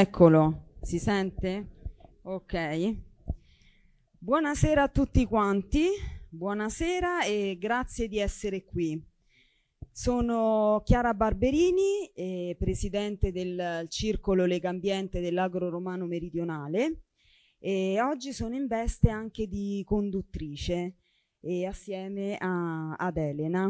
Eccolo, si sente? Ok. Buonasera a tutti quanti, buonasera e grazie di essere qui. Sono Chiara Barberini, eh, presidente del Circolo Legambiente dell'Agro Romano Meridionale e oggi sono in veste anche di conduttrice e eh, assieme a, ad Elena.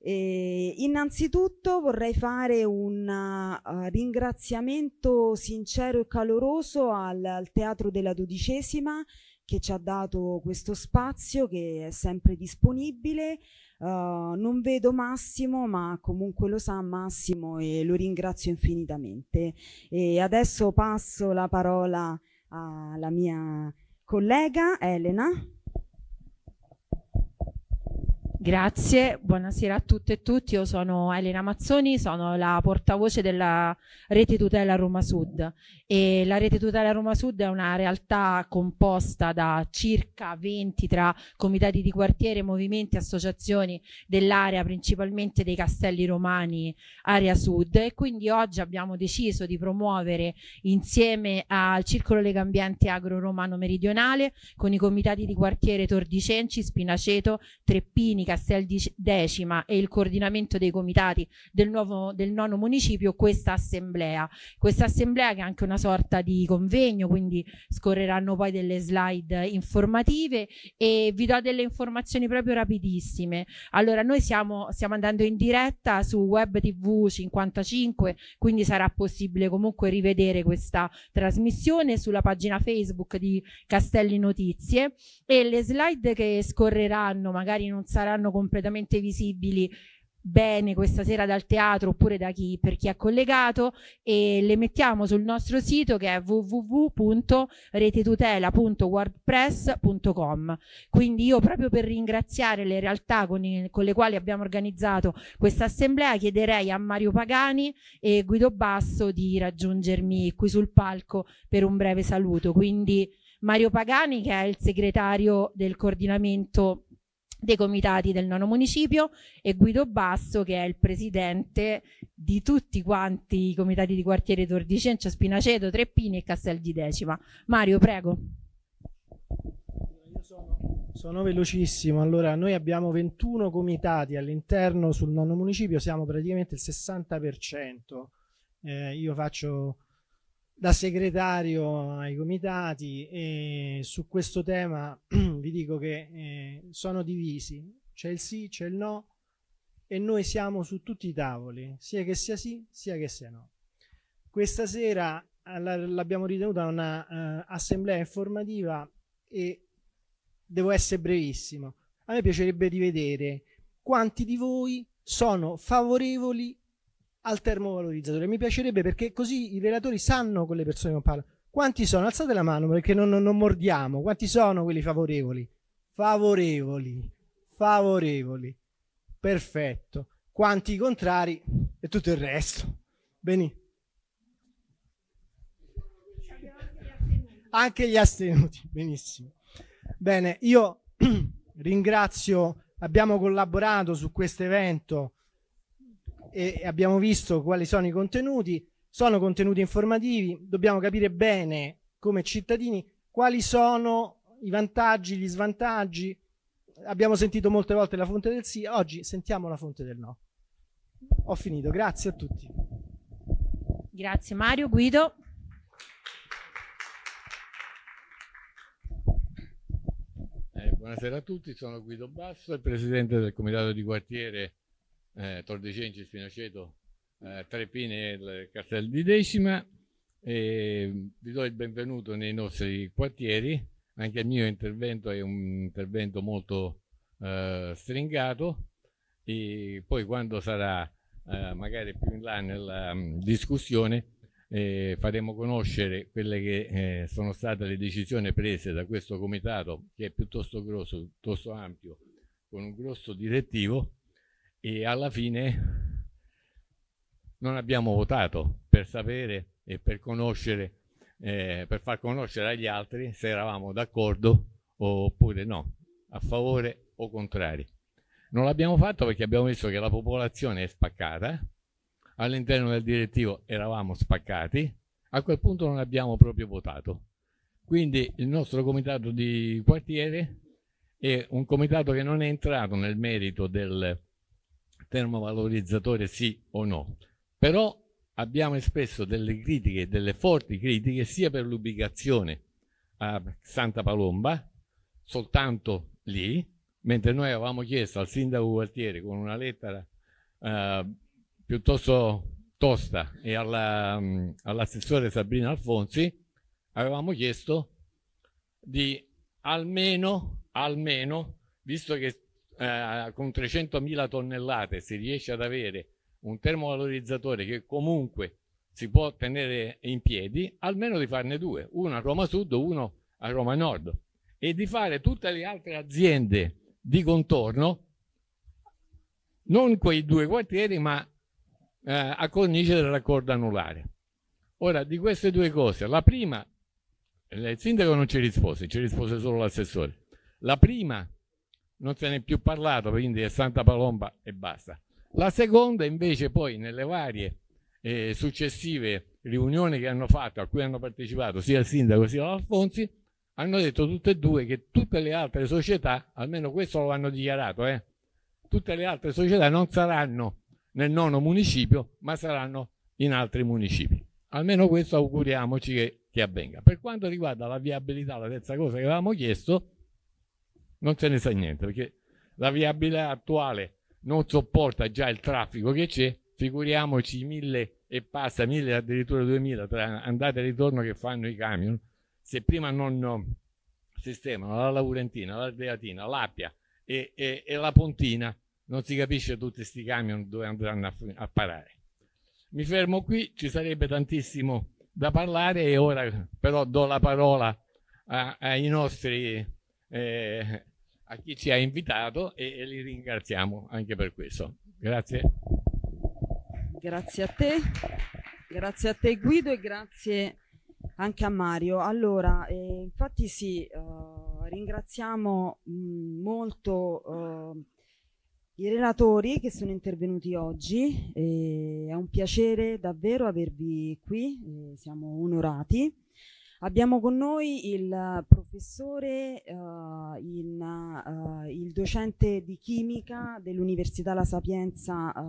E ehm, innanzitutto vorrei fare un uh, ringraziamento sincero e caloroso al, al Teatro della Dodicesima che ci ha dato questo spazio che è sempre disponibile. Uh, non vedo Massimo, ma comunque lo sa Massimo e lo ringrazio infinitamente. E adesso passo la parola alla mia collega Elena. Grazie, buonasera a tutte e tutti. Io sono Elena Mazzoni, sono la portavoce della Rete Tutela Roma Sud e la Rete Tutela Roma Sud è una realtà composta da circa 20 tra comitati di quartiere, movimenti, associazioni dell'area, principalmente dei Castelli Romani, area Sud e quindi oggi abbiamo deciso di promuovere insieme al Circolo Legambiente Agro Romano Meridionale con i comitati di quartiere Tordicenci, Spinaceto, Treppini, Castelli S al decima e il coordinamento dei comitati del, nuovo, del nono municipio questa assemblea. Questa assemblea che è anche una sorta di convegno, quindi scorreranno poi delle slide informative e vi do delle informazioni proprio rapidissime. Allora, noi siamo, stiamo andando in diretta su Web TV 55, quindi sarà possibile comunque rivedere questa trasmissione sulla pagina Facebook di Castelli Notizie e le slide che scorreranno, magari non saranno saranno completamente visibili bene questa sera dal teatro oppure da chi, per chi è collegato e le mettiamo sul nostro sito che è www.retetutela.wordpress.com quindi io proprio per ringraziare le realtà con, i, con le quali abbiamo organizzato questa assemblea chiederei a Mario Pagani e Guido Basso di raggiungermi qui sul palco per un breve saluto quindi Mario Pagani che è il segretario del coordinamento dei comitati del nono municipio e Guido Basso che è il presidente di tutti quanti i comitati di quartiere Tordicencio, Spinaceto, Treppini e Castel di Decima. Mario, prego. Sono, sono velocissimo, allora noi abbiamo 21 comitati all'interno sul nono municipio, siamo praticamente il 60%, eh, io faccio da segretario ai comitati e su questo tema vi dico che eh, sono divisi, c'è il sì, c'è il no e noi siamo su tutti i tavoli, sia che sia sì, sia che sia no. Questa sera eh, l'abbiamo ritenuta una uh, assemblea informativa e devo essere brevissimo. A me piacerebbe di vedere quanti di voi sono favorevoli al termovalorizzatore. Mi piacerebbe perché così i relatori sanno con le persone che parlano. Quanti sono? Alzate la mano perché non, non, non mordiamo. Quanti sono quelli favorevoli? Favorevoli, favorevoli. Perfetto. Quanti contrari e tutto il resto. Benissimo. Anche gli astenuti, benissimo. Bene, io ringrazio, abbiamo collaborato su questo evento e abbiamo visto quali sono i contenuti, sono contenuti informativi, dobbiamo capire bene come cittadini quali sono i vantaggi, gli svantaggi. Abbiamo sentito molte volte la fonte del sì, oggi sentiamo la fonte del no. Ho finito, grazie a tutti. Grazie Mario, Guido. Eh, buonasera a tutti, sono Guido Basso, il presidente del comitato di quartiere eh, Tordecenci, Spinaceto, eh, Trepine e Castel di Decima. E mm, vi do il benvenuto nei nostri quartieri. Anche il mio intervento è un intervento molto eh, stringato. E poi quando sarà eh, magari più in là nella mm, discussione eh, faremo conoscere quelle che eh, sono state le decisioni prese da questo comitato che è piuttosto grosso, piuttosto ampio, con un grosso direttivo e alla fine non abbiamo votato per sapere e per conoscere, eh, per far conoscere agli altri se eravamo d'accordo oppure no, a favore o contrari. Non l'abbiamo fatto perché abbiamo visto che la popolazione è spaccata, all'interno del direttivo eravamo spaccati, a quel punto non abbiamo proprio votato. Quindi il nostro comitato di quartiere è un comitato che non è entrato nel merito del, termovalorizzatore sì o no. Però abbiamo espresso delle critiche, delle forti critiche, sia per l'ubicazione a Santa Palomba, soltanto lì, mentre noi avevamo chiesto al sindaco Gualtieri con una lettera eh, piuttosto tosta e mm, all'assessore all Sabrina Alfonsi, avevamo chiesto di almeno, almeno, visto che eh, con 300.000 tonnellate si riesce ad avere un termovalorizzatore che comunque si può tenere in piedi, almeno di farne due, uno a Roma Sud, uno a Roma Nord, e di fare tutte le altre aziende di contorno, non quei due quartieri, ma eh, a cornice del raccordo anulare. Ora, di queste due cose, la prima, il sindaco non ci rispose, ci rispose solo l'assessore, la prima non se n'è più parlato, quindi è Santa Palomba e basta. La seconda invece poi nelle varie eh, successive riunioni che hanno fatto, a cui hanno partecipato sia il sindaco sia l'Alfonsi, hanno detto tutte e due che tutte le altre società, almeno questo lo hanno dichiarato, eh, tutte le altre società non saranno nel nono municipio, ma saranno in altri municipi. Almeno questo auguriamoci che, che avvenga. Per quanto riguarda la viabilità, la terza cosa che avevamo chiesto, non se ne sa niente perché la viabilità attuale non sopporta già il traffico che c'è, figuriamoci mille e passa, mille addirittura duemila tra andata e ritorno che fanno i camion, se prima non sistemano la Laurentina, la Deatina, l'Appia e, e, e, la Pontina, non si capisce tutti questi camion dove andranno a, a parare. Mi fermo qui, ci sarebbe tantissimo da parlare e ora però do la parola a, ai nostri eh, a chi ci ha invitato e, e li ringraziamo anche per questo. Grazie. Grazie a te, grazie a te Guido e grazie anche a Mario. Allora, eh, infatti sì, eh, ringraziamo mh, mm, molto eh, i relatori che sono intervenuti oggi, è un piacere davvero avervi qui, siamo onorati. Abbiamo con noi il professore, eh, in, eh, il docente di chimica dell'Università La Sapienza eh,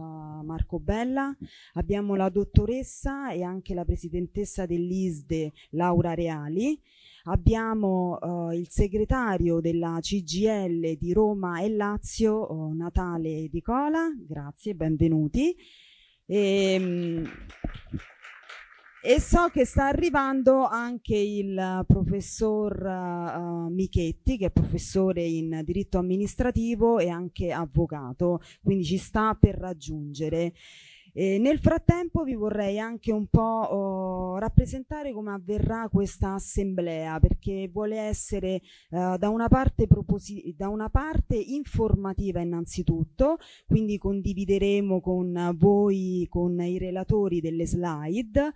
Marco Bella, abbiamo la dottoressa e anche la presidentessa dell'ISDE Laura Reali, abbiamo eh, il segretario della CGL di Roma e Lazio oh, Natale Di Cola, grazie, benvenuti. E, ehm, e so che sta arrivando anche il eh, professor uh, Michetti, che è professore in diritto amministrativo e anche avvocato, quindi ci sta per raggiungere. Eh, nel frattempo vi vorrei anche un po' oh, rappresentare come avverrà questa assemblea perché vuole essere eh, da, una parte da una parte informativa innanzitutto, quindi condivideremo con voi, con i relatori delle slide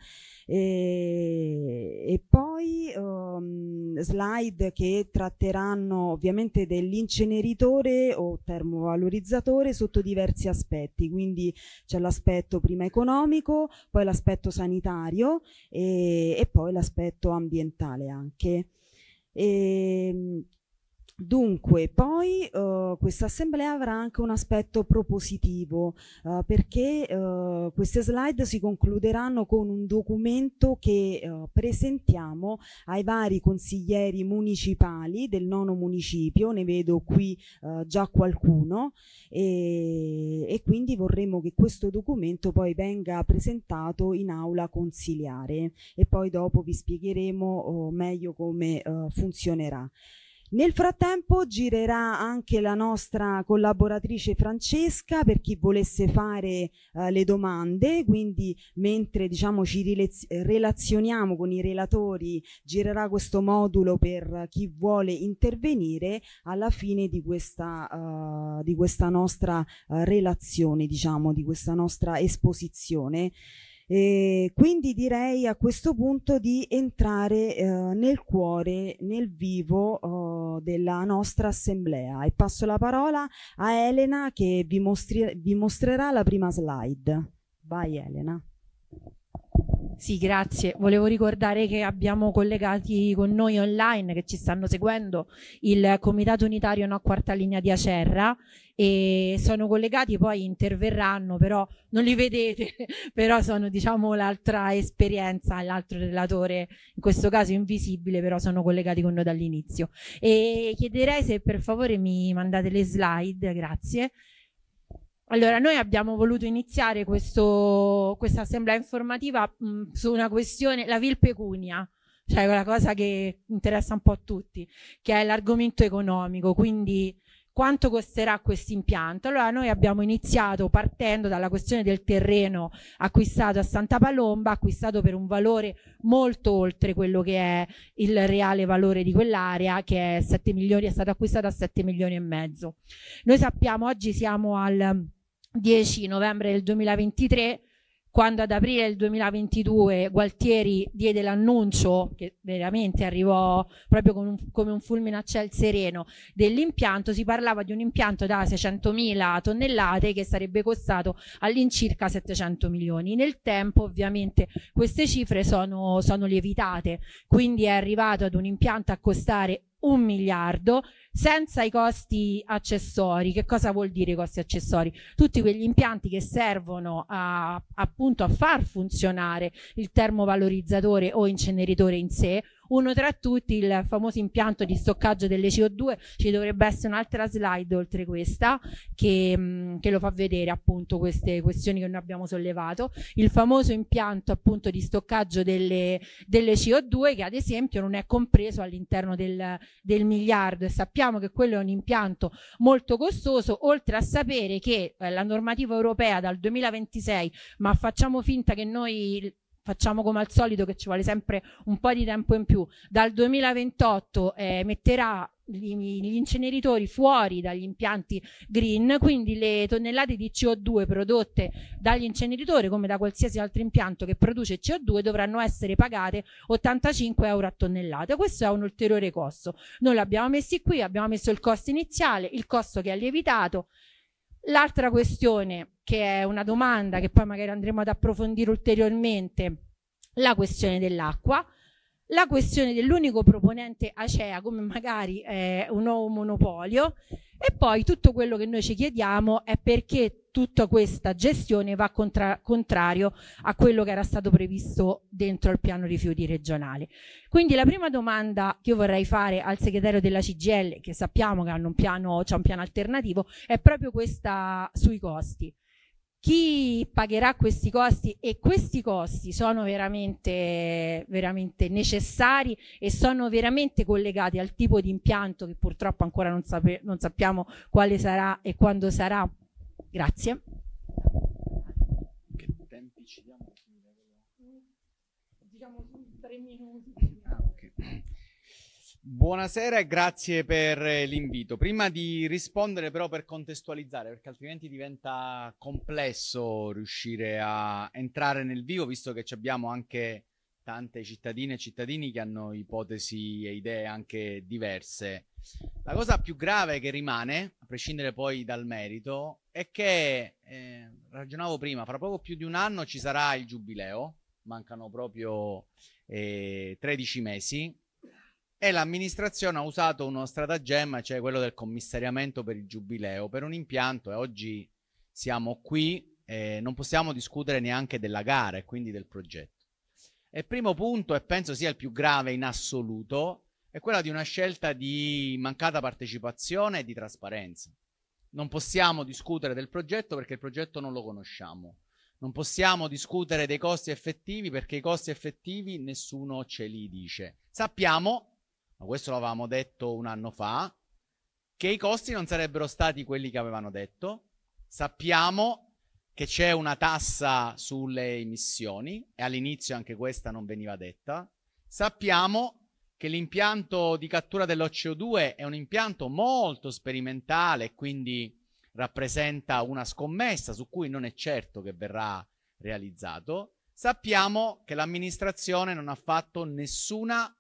e, e poi um, slide che tratteranno ovviamente dell'inceneritore o termovalorizzatore sotto diversi aspetti, quindi c'è l'aspetto l'aspetto prima economico, poi l'aspetto sanitario e, eh, e poi l'aspetto ambientale anche. E, ehm, Dunque, poi uh, questa assemblea avrà anche un aspetto propositivo uh, perché uh, queste slide si concluderanno con un documento che presentiamo ai vari consiglieri municipali del nono municipio, ne vedo qui già qualcuno e, e quindi vorremmo che questo documento poi venga presentato in aula consiliare e poi dopo vi spiegheremo oh, meglio come funzionerà. Nel frattempo girerà anche la nostra collaboratrice Francesca per chi volesse fare eh, le domande, quindi mentre diciamo, ci relazioniamo con i relatori girerà questo modulo per chi vuole intervenire alla fine di questa, eh, di questa nostra eh, relazione, diciamo, di questa nostra esposizione. E quindi direi a questo punto di entrare eh, nel cuore, nel vivo eh, della nostra assemblea e passo la parola a Elena che vi, mostri- vi mostrerà la prima slide. Vai Elena. Sì, grazie. Volevo ricordare che abbiamo collegati con noi online che ci stanno seguendo il Comitato Unitario No Quarta Linea di Acerra e sono collegati, poi interverranno, però non li vedete, però sono diciamo l'altra esperienza, l'altro relatore, in questo caso invisibile, però sono collegati con noi dall'inizio. E chiederei se per favore mi mandate le slide, grazie, allora, noi abbiamo voluto iniziare questo, questa assemblea informativa mh, mm, su una questione, la vil pecunia, cioè quella cosa che interessa un po' a tutti, che è l'argomento economico. Quindi quanto costerà questo impianto? Allora noi abbiamo iniziato partendo dalla questione del terreno acquistato a Santa Palomba, acquistato per un valore molto oltre quello che è il reale valore di quell'area che è, 7 milioni, è stato acquistato a 7 milioni e mezzo. Noi sappiamo oggi siamo al 10 novembre del 2023 quando ad aprile del 2022 Gualtieri diede l'annuncio, che veramente arrivò proprio con un, come un fulmine a ciel sereno, dell'impianto, si parlava di un impianto da 600.000 tonnellate che sarebbe costato all'incirca 700 milioni. Nel tempo ovviamente queste cifre sono, sono lievitate, quindi è arrivato ad un impianto a costare un miliardo senza i costi accessori. Che cosa vuol dire i costi accessori? Tutti quegli impianti che servono a, appunto a far funzionare il termovalorizzatore o inceneritore in sé uno tra tutti, il famoso impianto di stoccaggio delle CO2, ci dovrebbe essere un'altra slide oltre questa che, mm, che lo fa vedere appunto queste questioni che noi abbiamo sollevato. Il famoso impianto appunto di stoccaggio delle, delle CO2 che ad esempio non è compreso all'interno del, del miliardo e sappiamo che quello è un impianto molto costoso, oltre a sapere che eh, la normativa europea dal 2026, ma facciamo finta che noi facciamo come al solito che ci vuole sempre un po' di tempo in più, dal 2028 eh, metterà gli, gli inceneritori fuori dagli impianti green, quindi le tonnellate di CO2 prodotte dagli inceneritori come da qualsiasi altro impianto che produce CO2 dovranno essere pagate 85 euro a tonnellata. Questo è un ulteriore costo. Noi l'abbiamo messi qui, abbiamo messo il costo iniziale, il costo che ha lievitato, L'altra questione, che è una domanda che poi magari andremo ad approfondire ulteriormente, la questione dell'acqua, la questione dell'unico proponente acea come magari eh, un nuovo monopolio e poi tutto quello che noi ci chiediamo è perché tutta questa gestione va contra contrario a quello che era stato previsto dentro il piano rifiuti regionale. Quindi la prima domanda che io vorrei fare al segretario della CGL, che sappiamo che hanno un piano, c'è un piano alternativo, è proprio questa sui costi. Chi pagherà questi costi e questi costi sono veramente, veramente necessari e sono veramente collegati al tipo di impianto che purtroppo ancora non, non sappiamo quale sarà e quando sarà Grazie. Che tempi ci diamo? Diciamo tre minuti. Ah, Buonasera e grazie per eh, l'invito. Prima di rispondere però per contestualizzare, perché altrimenti diventa complesso riuscire a entrare nel vivo, visto che ci abbiamo anche tante cittadine e cittadini che hanno ipotesi e idee anche diverse. La cosa più grave che rimane, a prescindere poi dal merito, è che, eh, ragionavo prima, fra poco più di un anno ci sarà il giubileo, mancano proprio eh, 13 mesi, e l'amministrazione ha usato uno stratagemma, cioè quello del commissariamento per il giubileo, per un impianto e oggi siamo qui, eh, non possiamo discutere neanche della gara e quindi del progetto. Il primo punto, e penso sia il più grave in assoluto, è quello di una scelta di mancata partecipazione e di trasparenza. Non possiamo discutere del progetto perché il progetto non lo conosciamo. Non possiamo discutere dei costi effettivi perché i costi effettivi nessuno ce li dice. Sappiamo, ma questo l'avevamo detto un anno fa, che i costi non sarebbero stati quelli che avevano detto. Sappiamo che c'è una tassa sulle emissioni e all'inizio anche questa non veniva detta. Sappiamo che l'impianto di cattura dello CO2 è un impianto molto sperimentale, quindi rappresenta una scommessa su cui non è certo che verrà realizzato. Sappiamo che l'amministrazione non ha fatto nessuna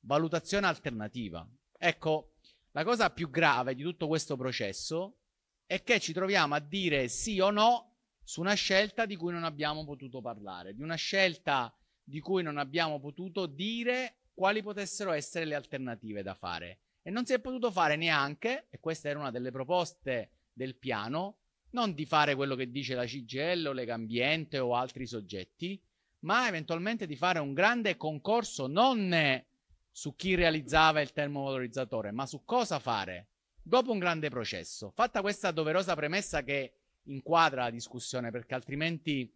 valutazione alternativa. Ecco, la cosa più grave di tutto questo processo è che ci troviamo a dire sì o no su una scelta di cui non abbiamo potuto parlare, di una scelta di cui non abbiamo potuto dire quali potessero essere le alternative da fare. E non si è potuto fare neanche, e questa era una delle proposte del piano, non di fare quello che dice la Cigello, o Legambiente o altri soggetti, ma eventualmente di fare un grande concorso non su chi realizzava il termovalorizzatore, ma su cosa fare dopo un grande processo. Fatta questa doverosa premessa che inquadra la discussione perché altrimenti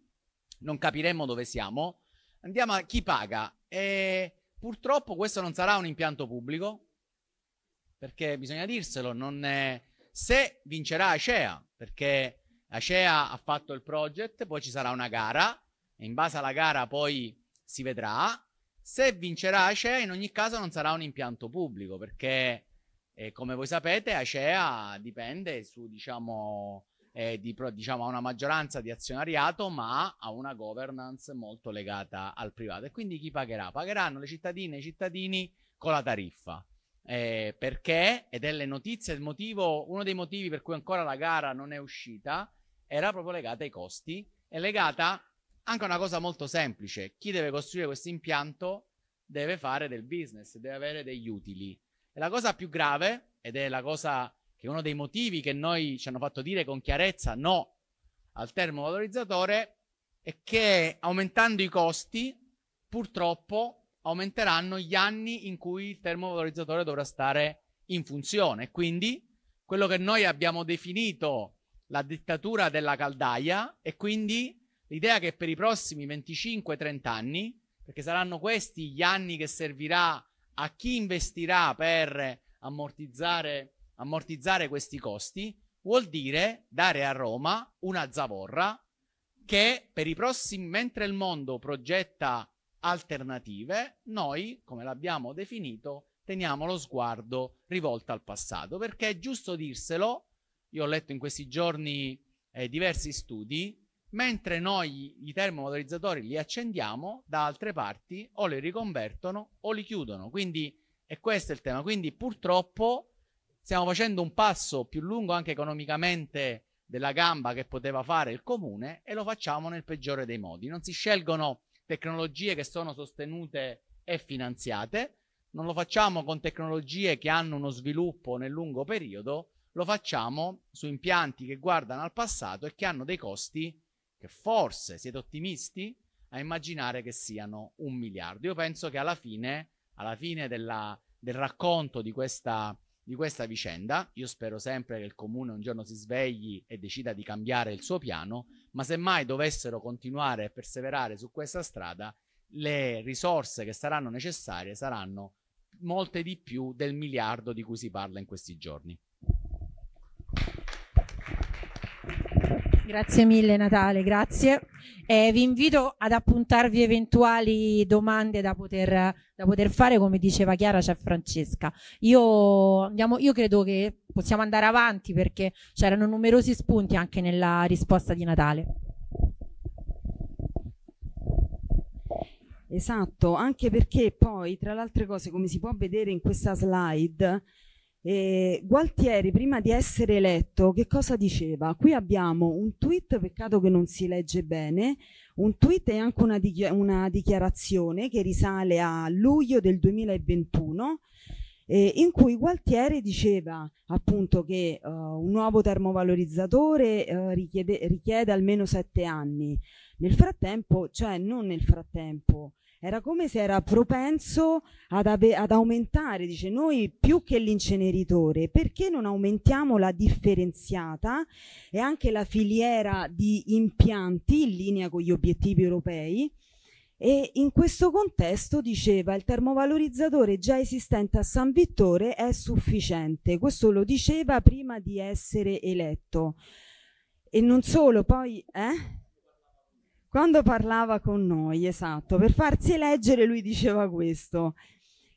non capiremmo dove siamo. Andiamo a chi paga. E purtroppo questo non sarà un impianto pubblico, perché bisogna dirselo, non è... se vincerà Acea, perché Acea ha fatto il project, poi ci sarà una gara, e in base alla gara poi si vedrà. Se vincerà Acea, in ogni caso non sarà un impianto pubblico, perché eh, come voi sapete Acea dipende su, diciamo, eh, di, diciamo, a una maggioranza di azionariato, ma a una governance molto legata al privato. E quindi chi pagherà? Pagheranno le cittadine e i cittadini con la tariffa. Eh, perché, ed è le notizie, motivo, uno dei motivi per cui ancora la gara non è uscita era proprio legata ai costi, è legata anche a una cosa molto semplice, chi deve costruire questo impianto deve fare del business, deve avere degli utili. E la cosa più grave, ed è la cosa che uno dei motivi che noi ci hanno fatto dire con chiarezza no al termovalorizzatore è che aumentando i costi purtroppo aumenteranno gli anni in cui il termovalorizzatore dovrà stare in funzione. Quindi quello che noi abbiamo definito la dittatura della caldaia e quindi l'idea che per i prossimi 25-30 anni, perché saranno questi gli anni che servirà a chi investirà per ammortizzare ammortizzare questi costi vuol dire dare a Roma una zavorra che per i prossimi, mentre il mondo progetta alternative, noi, come l'abbiamo definito, teniamo lo sguardo rivolto al passato, perché è giusto dirselo, io ho letto in questi giorni eh, diversi studi, mentre noi i termomotorizzatori li accendiamo, da altre parti o li riconvertono o li chiudono, quindi è questo il tema, quindi purtroppo stiamo facendo un passo più lungo anche economicamente della gamba che poteva fare il comune e lo facciamo nel peggiore dei modi. Non si scelgono tecnologie che sono sostenute e finanziate, non lo facciamo con tecnologie che hanno uno sviluppo nel lungo periodo, lo facciamo su impianti che guardano al passato e che hanno dei costi che forse siete ottimisti a immaginare che siano un miliardo. Io penso che alla fine, alla fine della, del racconto di questa di questa vicenda. Io spero sempre che il comune un giorno si svegli e decida di cambiare il suo piano, ma semmai dovessero continuare a perseverare su questa strada, le risorse che saranno necessarie saranno molte di più del miliardo di cui si parla in questi giorni. Grazie mille Natale, grazie. Eh, vi invito ad appuntarvi eventuali domande da poter, da poter fare, come diceva Chiara, c'è Francesca. Io, andiamo, io credo che possiamo andare avanti perché c'erano numerosi spunti anche nella risposta di Natale. Esatto, anche perché poi, tra le altre cose, come si può vedere in questa slide, e ehm, Gualtieri, prima di essere eletto, che cosa diceva? Qui abbiamo un tweet, peccato che non si legge bene, un tweet e anche una, dichi una dichiarazione che risale a luglio del 2021 eh, in cui Gualtieri diceva appunto che uh, un nuovo termovalorizzatore uh, richiede, richiede almeno sette anni. Nel frattempo, cioè non nel frattempo, era come se era propenso ad, ad aumentare, dice noi più che l'inceneritore, perché non aumentiamo la differenziata e anche la filiera di impianti in linea con gli obiettivi europei? E in questo contesto diceva il termovalorizzatore già esistente a San Vittore è sufficiente. Questo lo diceva prima di essere eletto. E non solo, poi eh? Quando parlava con noi, esatto, per farsi eleggere lui diceva questo.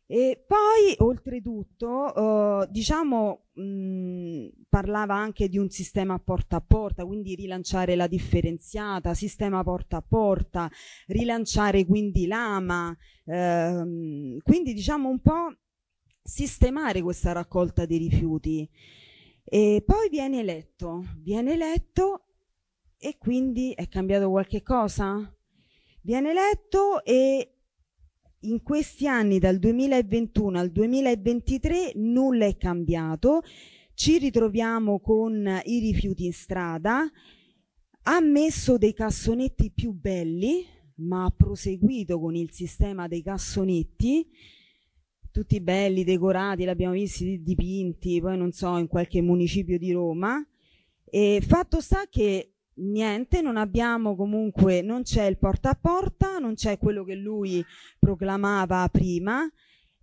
E poi, oltretutto, eh, diciamo, mh, parlava anche di un sistema porta a porta, quindi rilanciare la differenziata, sistema porta a porta, rilanciare quindi l'ama, ehm, quindi diciamo un po' sistemare questa raccolta dei rifiuti. E poi viene eletto, viene eletto e quindi è cambiato qualche cosa? Viene eletto e in questi anni dal 2021 al 2023 nulla è cambiato, ci ritroviamo con i rifiuti in strada, ha messo dei cassonetti più belli, ma ha proseguito con il sistema dei cassonetti, tutti belli, decorati, l'abbiamo visti dipinti, poi non so, in qualche municipio di Roma. E fatto sta che niente, non abbiamo comunque, non c'è il porta a porta, non c'è quello che lui proclamava prima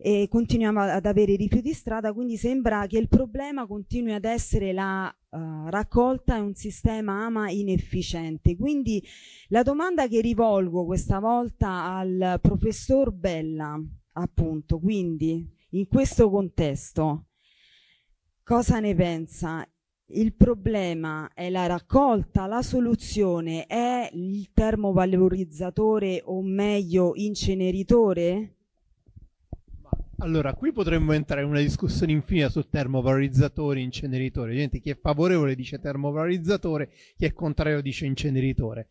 e continuiamo ad avere i rifiuti di strada, quindi sembra che il problema continui ad essere la uh, raccolta e un sistema ama inefficiente. Quindi la domanda che rivolgo questa volta al professor Bella, appunto, quindi in questo contesto, cosa ne pensa? il problema è la raccolta, la soluzione è il termovalorizzatore o meglio inceneritore? Allora, qui potremmo entrare in una discussione infinita termovalorizzatore e inceneritore. Gente, chi è favorevole dice termovalorizzatore, chi è contrario dice inceneritore.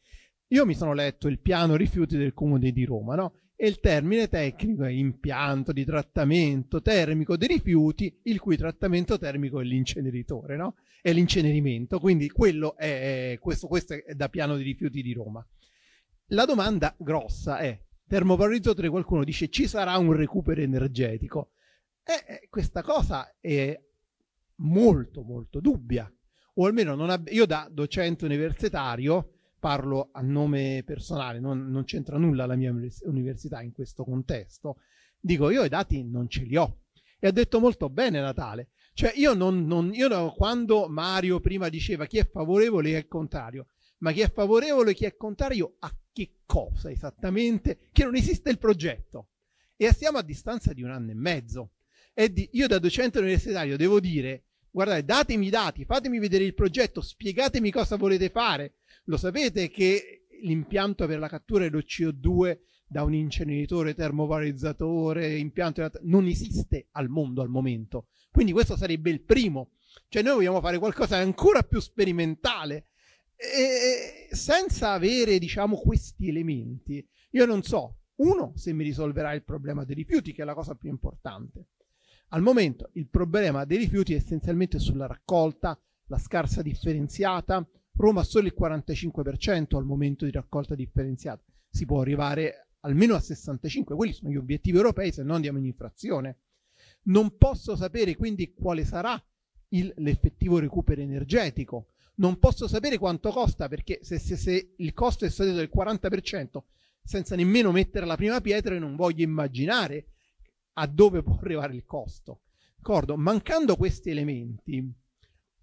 Io mi sono letto il piano rifiuti del comune di Roma, no? e il termine tecnico è impianto di trattamento termico dei rifiuti, il cui trattamento termico è l'inceneritore, no? È l'incenerimento, quindi quello è, questo, questo è da piano di rifiuti di Roma. La domanda grossa è, termovalorizzo qualcuno dice ci sarà un recupero energetico? Eh, questa cosa è molto molto dubbia, o almeno non ab- io da docente universitario parlo a nome personale, non, non c'entra nulla la mia università in questo contesto, dico io i dati non ce li ho. E ha detto molto bene Natale. Cioè io non, non io no, quando Mario prima diceva chi è favorevole e il contrario, ma chi è favorevole e chi è contrario a che cosa esattamente? Che non esiste il progetto. E siamo a distanza di un anno e mezzo. E di, io da docente universitario devo dire guardate, datemi i dati, fatemi vedere il progetto, spiegatemi cosa volete fare. Lo sapete che l'impianto per la cattura dello CO2 da un inceneritore, termovalorizzatore, impianto non esiste al mondo al momento. Quindi questo sarebbe il primo. Cioè noi vogliamo fare qualcosa ancora più sperimentale e senza avere, diciamo, questi elementi. Io non so, uno, se mi risolverà il problema dei rifiuti, che è la cosa più importante. Al momento il problema dei rifiuti è essenzialmente sulla raccolta, la scarsa differenziata. Roma ha solo il 45% al momento di raccolta differenziata. Si può arrivare almeno a 65%, quelli sono gli obiettivi europei, se no andiamo in infrazione. Non posso sapere quindi quale sarà il, l'effettivo recupero energetico. Non posso sapere quanto costa perché se, se, se il costo è salito del 40% senza nemmeno mettere la prima pietra, non voglio immaginare a dove può arrivare il costo. D'accordo? Mancando questi elementi,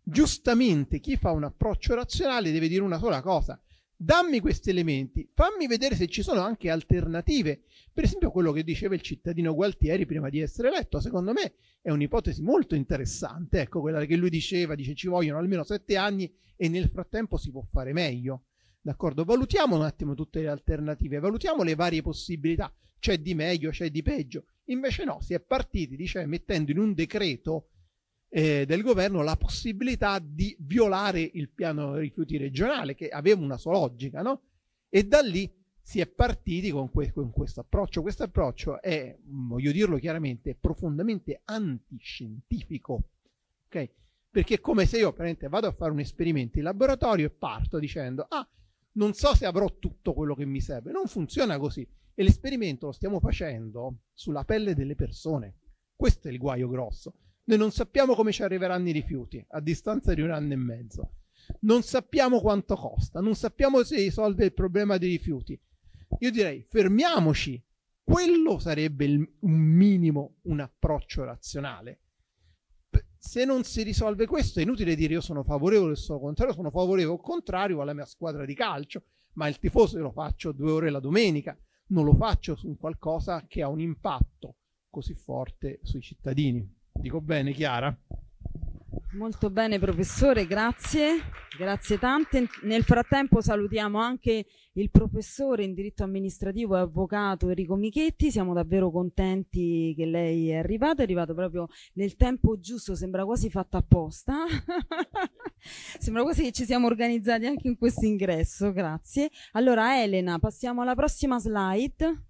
giustamente chi fa un approccio razionale deve dire una sola cosa. Dammi questi elementi, fammi vedere se ci sono anche alternative. Per esempio quello che diceva il cittadino Gualtieri prima di essere eletto, secondo me è un'ipotesi molto interessante, ecco quella che lui diceva, dice ci vogliono almeno sette anni e nel frattempo si può fare meglio. D'accordo? Valutiamo un attimo tutte le alternative, valutiamo le varie possibilità. C'è di meglio, c'è di peggio. Invece no, si è partiti, dice, mettendo in un decreto eh, del governo la possibilità di violare il piano rifiuti regionale, che aveva una sua logica, no? E da lì si è partiti con, que con questo approccio. Questo approccio è, voglio dirlo chiaramente, profondamente antiscientifico. Ok? Perché è come se io, per esempio, vado a fare un esperimento in laboratorio e parto dicendo, ah, non so se avrò tutto quello che mi serve. Non funziona così. E l'esperimento lo stiamo facendo sulla pelle delle persone. Questo è il guaio grosso. Noi non sappiamo come ci arriveranno i rifiuti a distanza di un anno e mezzo. Non sappiamo quanto costa, non sappiamo se risolve il problema dei rifiuti. Io direi fermiamoci. Quello sarebbe il, un minimo, un approccio razionale se non si risolve questo, è inutile dire io sono favorevole o sono contrario, sono favorevole o contrario alla mia squadra di calcio, ma il tifoso lo faccio due ore la domenica, non lo faccio su qualcosa che ha un impatto così forte sui cittadini. Dico bene, Chiara? Molto bene professore, grazie, grazie tante. Nel frattempo salutiamo anche il professore in diritto amministrativo e avvocato Enrico Michetti, siamo davvero contenti che lei è arrivato, è arrivato proprio nel tempo giusto, sembra quasi fatto apposta, sembra quasi che ci siamo organizzati anche in questo ingresso, grazie. Allora Elena, passiamo alla prossima slide.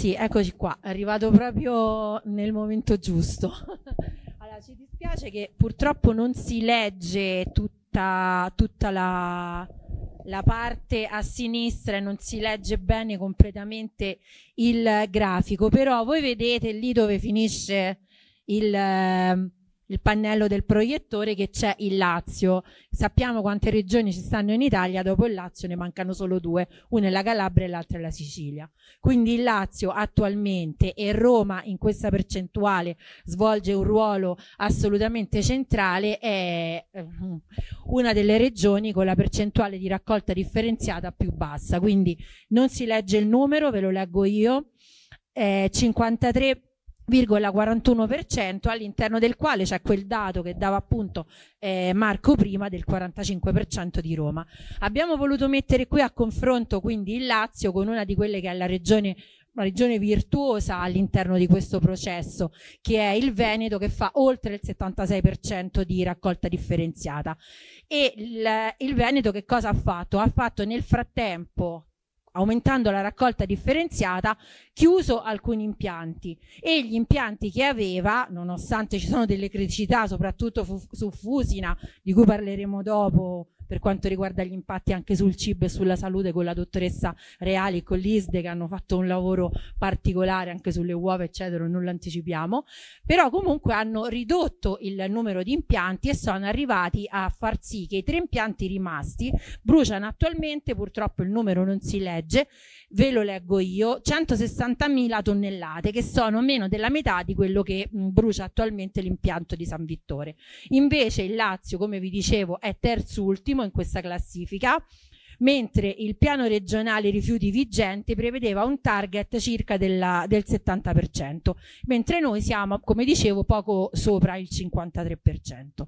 Sì, eccoci qua, è arrivato proprio nel momento giusto. Allora, ci dispiace che purtroppo non si legge tutta, tutta la, la parte a sinistra e non si legge bene completamente il grafico, però voi vedete lì dove finisce il ehm, il pannello del proiettore che c'è il Lazio. Sappiamo quante regioni ci stanno in Italia, dopo il Lazio ne mancano solo due, una è la Calabria e l'altra è la Sicilia. Quindi il Lazio attualmente e Roma in questa percentuale svolge un ruolo assolutamente centrale, è eh, una delle regioni con la percentuale di raccolta differenziata più bassa. Quindi non si legge il numero, ve lo leggo io. Eh, 53 41% all'interno del quale c'è quel dato che dava appunto eh, Marco prima del 45% di Roma. Abbiamo voluto mettere qui a confronto quindi il Lazio con una di quelle che è la regione una regione virtuosa all'interno di questo processo, che è il Veneto che fa oltre il 76% di raccolta differenziata. E il, il Veneto che cosa ha fatto? Ha fatto nel frattempo aumentando la raccolta differenziata, chiuso alcuni impianti e gli impianti che aveva, nonostante ci sono delle criticità, soprattutto fu su Fusina, di cui parleremo dopo, per quanto riguarda gli impatti anche sul cibo e sulla salute con la dottoressa Reali e con l'ISDE che hanno fatto un lavoro particolare anche sulle uova eccetera, non l'anticipiamo anticipiamo, però comunque hanno ridotto il numero di impianti e sono arrivati a far sì che i tre impianti rimasti bruciano attualmente, purtroppo il numero non si legge, ve lo leggo io, 160.000 tonnellate che sono meno della metà di quello che brucia attualmente l'impianto di San Vittore. Invece il Lazio, come vi dicevo, è terzultimo primo in questa classifica, mentre il piano regionale rifiuti vigente prevedeva un target circa della, del 70%, mentre noi siamo, come dicevo, poco sopra il 53%.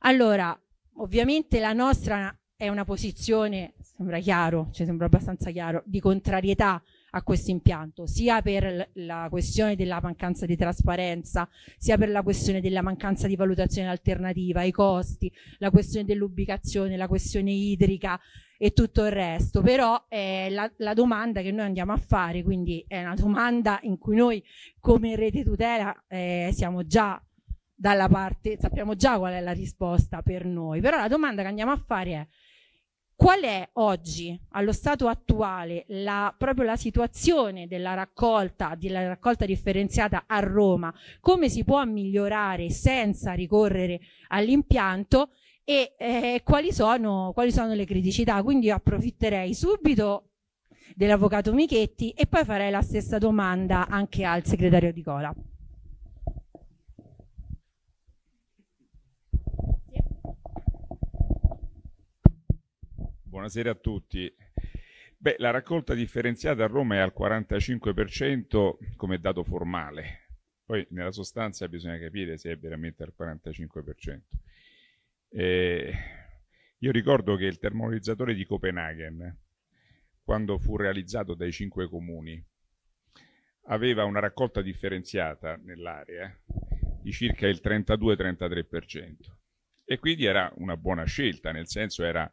Allora, ovviamente la nostra è una posizione, sembra chiaro, ci cioè sembra abbastanza chiaro, di contrarietà a questo impianto, sia per la questione della mancanza di trasparenza, sia per la questione della mancanza di valutazione alternativa, i costi, la questione dell'ubicazione, la questione idrica e tutto il resto. Però eh, la, la domanda che noi andiamo a fare, quindi è una domanda in cui noi come rete tutela eh, siamo già dalla parte, sappiamo già qual è la risposta per noi, però la domanda che andiamo a fare è Qual è oggi, allo stato attuale, la, proprio la situazione della raccolta, della raccolta differenziata a Roma? Come si può migliorare senza ricorrere all'impianto? E eh, quali, sono, quali sono le criticità? Quindi io approfitterei subito dell'avvocato Michetti e poi farei la stessa domanda anche al segretario Di Cola. buonasera a tutti. Beh, la raccolta differenziata a Roma è al 45% come dato formale, poi nella sostanza bisogna capire se è veramente al 45%. Eh, io ricordo che il termolarizzatore di Copenaghen, quando fu realizzato dai cinque comuni, aveva una raccolta differenziata nell'area di circa il 32-33% e quindi era una buona scelta, nel senso era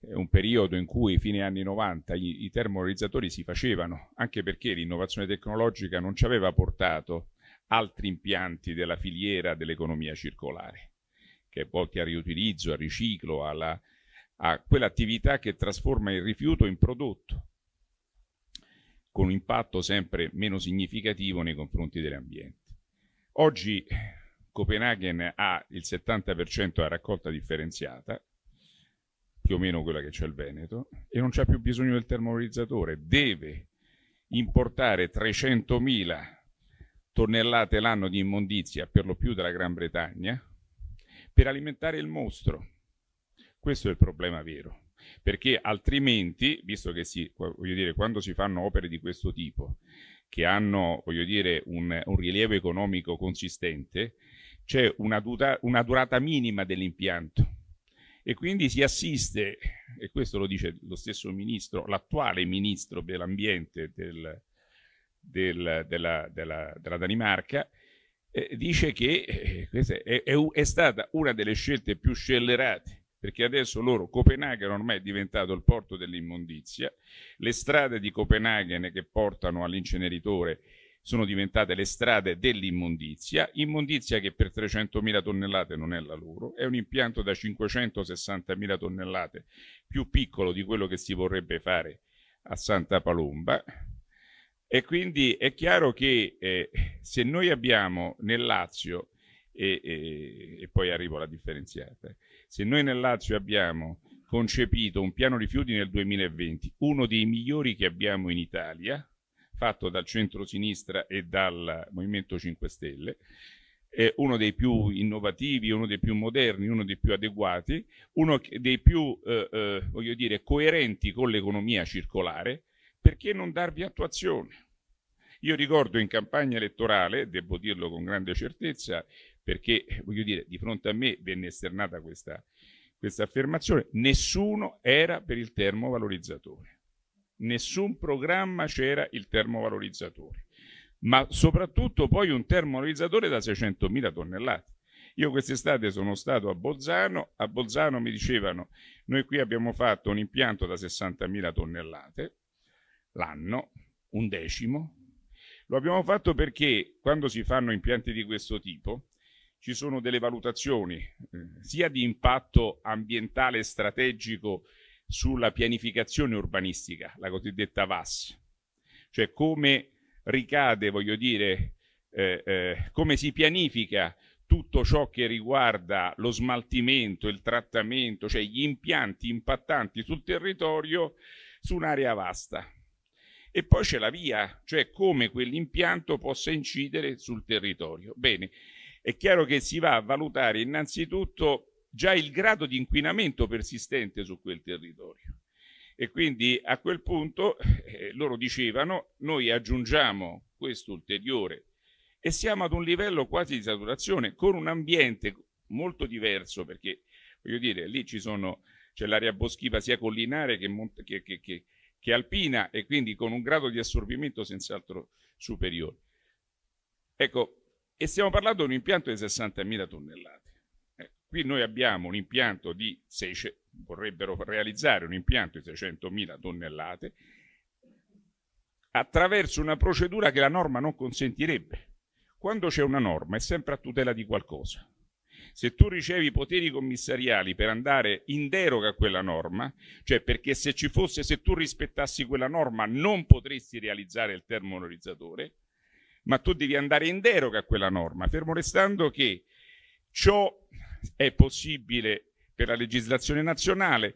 un periodo in cui fine anni 90 i, i termorizzatori si facevano, anche perché l'innovazione tecnologica non ci aveva portato altri impianti della filiera dell'economia circolare, che è volti al riutilizzo, al riciclo, alla, a quell'attività che trasforma il rifiuto in prodotto, con un impatto sempre meno significativo nei confronti dell'ambiente. Oggi Copenaghen ha il 70% della raccolta differenziata, più o meno quella che c'è il Veneto, e non c'è più bisogno del termovalorizzatore, deve importare 300.000 tonnellate l'anno di immondizia, per lo più dalla Gran Bretagna, per alimentare il mostro. Questo è il problema vero, perché altrimenti, visto che si, dire, quando si fanno opere di questo tipo, che hanno dire, un, un rilievo economico consistente, c'è una, una durata minima dell'impianto e quindi si assiste, e questo lo dice lo stesso ministro, l'attuale ministro dell'ambiente del, del, della, della, della, Danimarca, eh, dice che eh, è, è, è stata una delle scelte più scellerate perché adesso loro Copenaghen ormai è diventato il porto dell'immondizia, le strade di Copenaghen che portano all'inceneritore sono diventate le strade dell'immondizia, immondizia che per 300.000 tonnellate non è la loro, è un impianto da 560.000 tonnellate più piccolo di quello che si vorrebbe fare a Santa Palomba e quindi è chiaro che eh, se noi abbiamo nel Lazio, e, e, e poi arrivo alla differenziata, se noi nel Lazio abbiamo concepito un piano rifiuti nel 2020, uno dei migliori che abbiamo in Italia, fatto dal centro-sinistra e dal Movimento 5 Stelle, eh, uno dei più innovativi, uno dei più moderni, uno dei più adeguati, uno dei più, eh, eh, voglio dire, coerenti con l'economia circolare, perché non darvi attuazione? Io ricordo in campagna elettorale, devo dirlo con grande certezza, perché voglio dire, di fronte a me venne esternata questa, questa affermazione, nessuno era per il termovalorizzatore nessun programma c'era il termovalorizzatore, ma soprattutto poi un termovalorizzatore da 600.000 tonnellate. Io quest'estate sono stato a Bolzano, a Bolzano mi dicevano noi qui abbiamo fatto un impianto da 60.000 tonnellate l'anno, un decimo, lo abbiamo fatto perché quando si fanno impianti di questo tipo ci sono delle valutazioni eh, sia di impatto ambientale strategico sulla pianificazione urbanistica, la cosiddetta VAS, cioè come ricade, voglio dire, eh, eh, come si pianifica tutto ciò che riguarda lo smaltimento, il trattamento, cioè gli impianti impattanti sul territorio su un'area vasta. E poi c'è la via, cioè come quell'impianto possa incidere sul territorio. Bene, è chiaro che si va a valutare innanzitutto già il grado di inquinamento persistente su quel territorio. E quindi a quel punto eh, loro dicevano noi aggiungiamo questo ulteriore e siamo ad un livello quasi di saturazione con un ambiente molto diverso perché voglio dire lì ci sono c'è l'area boschiva sia collinare che, che, che, che, che alpina e quindi con un grado di assorbimento senz'altro superiore. Ecco, e stiamo parlando di un impianto di 60.000 tonnellate. Qui noi abbiamo un impianto di 600, vorrebbero realizzare un impianto di 600.000 tonnellate attraverso una procedura che la norma non consentirebbe. Quando c'è una norma è sempre a tutela di qualcosa. Se tu ricevi poteri commissariali per andare in deroga a quella norma, cioè perché se ci fosse, se tu rispettassi quella norma non potresti realizzare il termonorizzatore, ma tu devi andare in deroga a quella norma, fermo restando che ciò è possibile per la legislazione nazionale.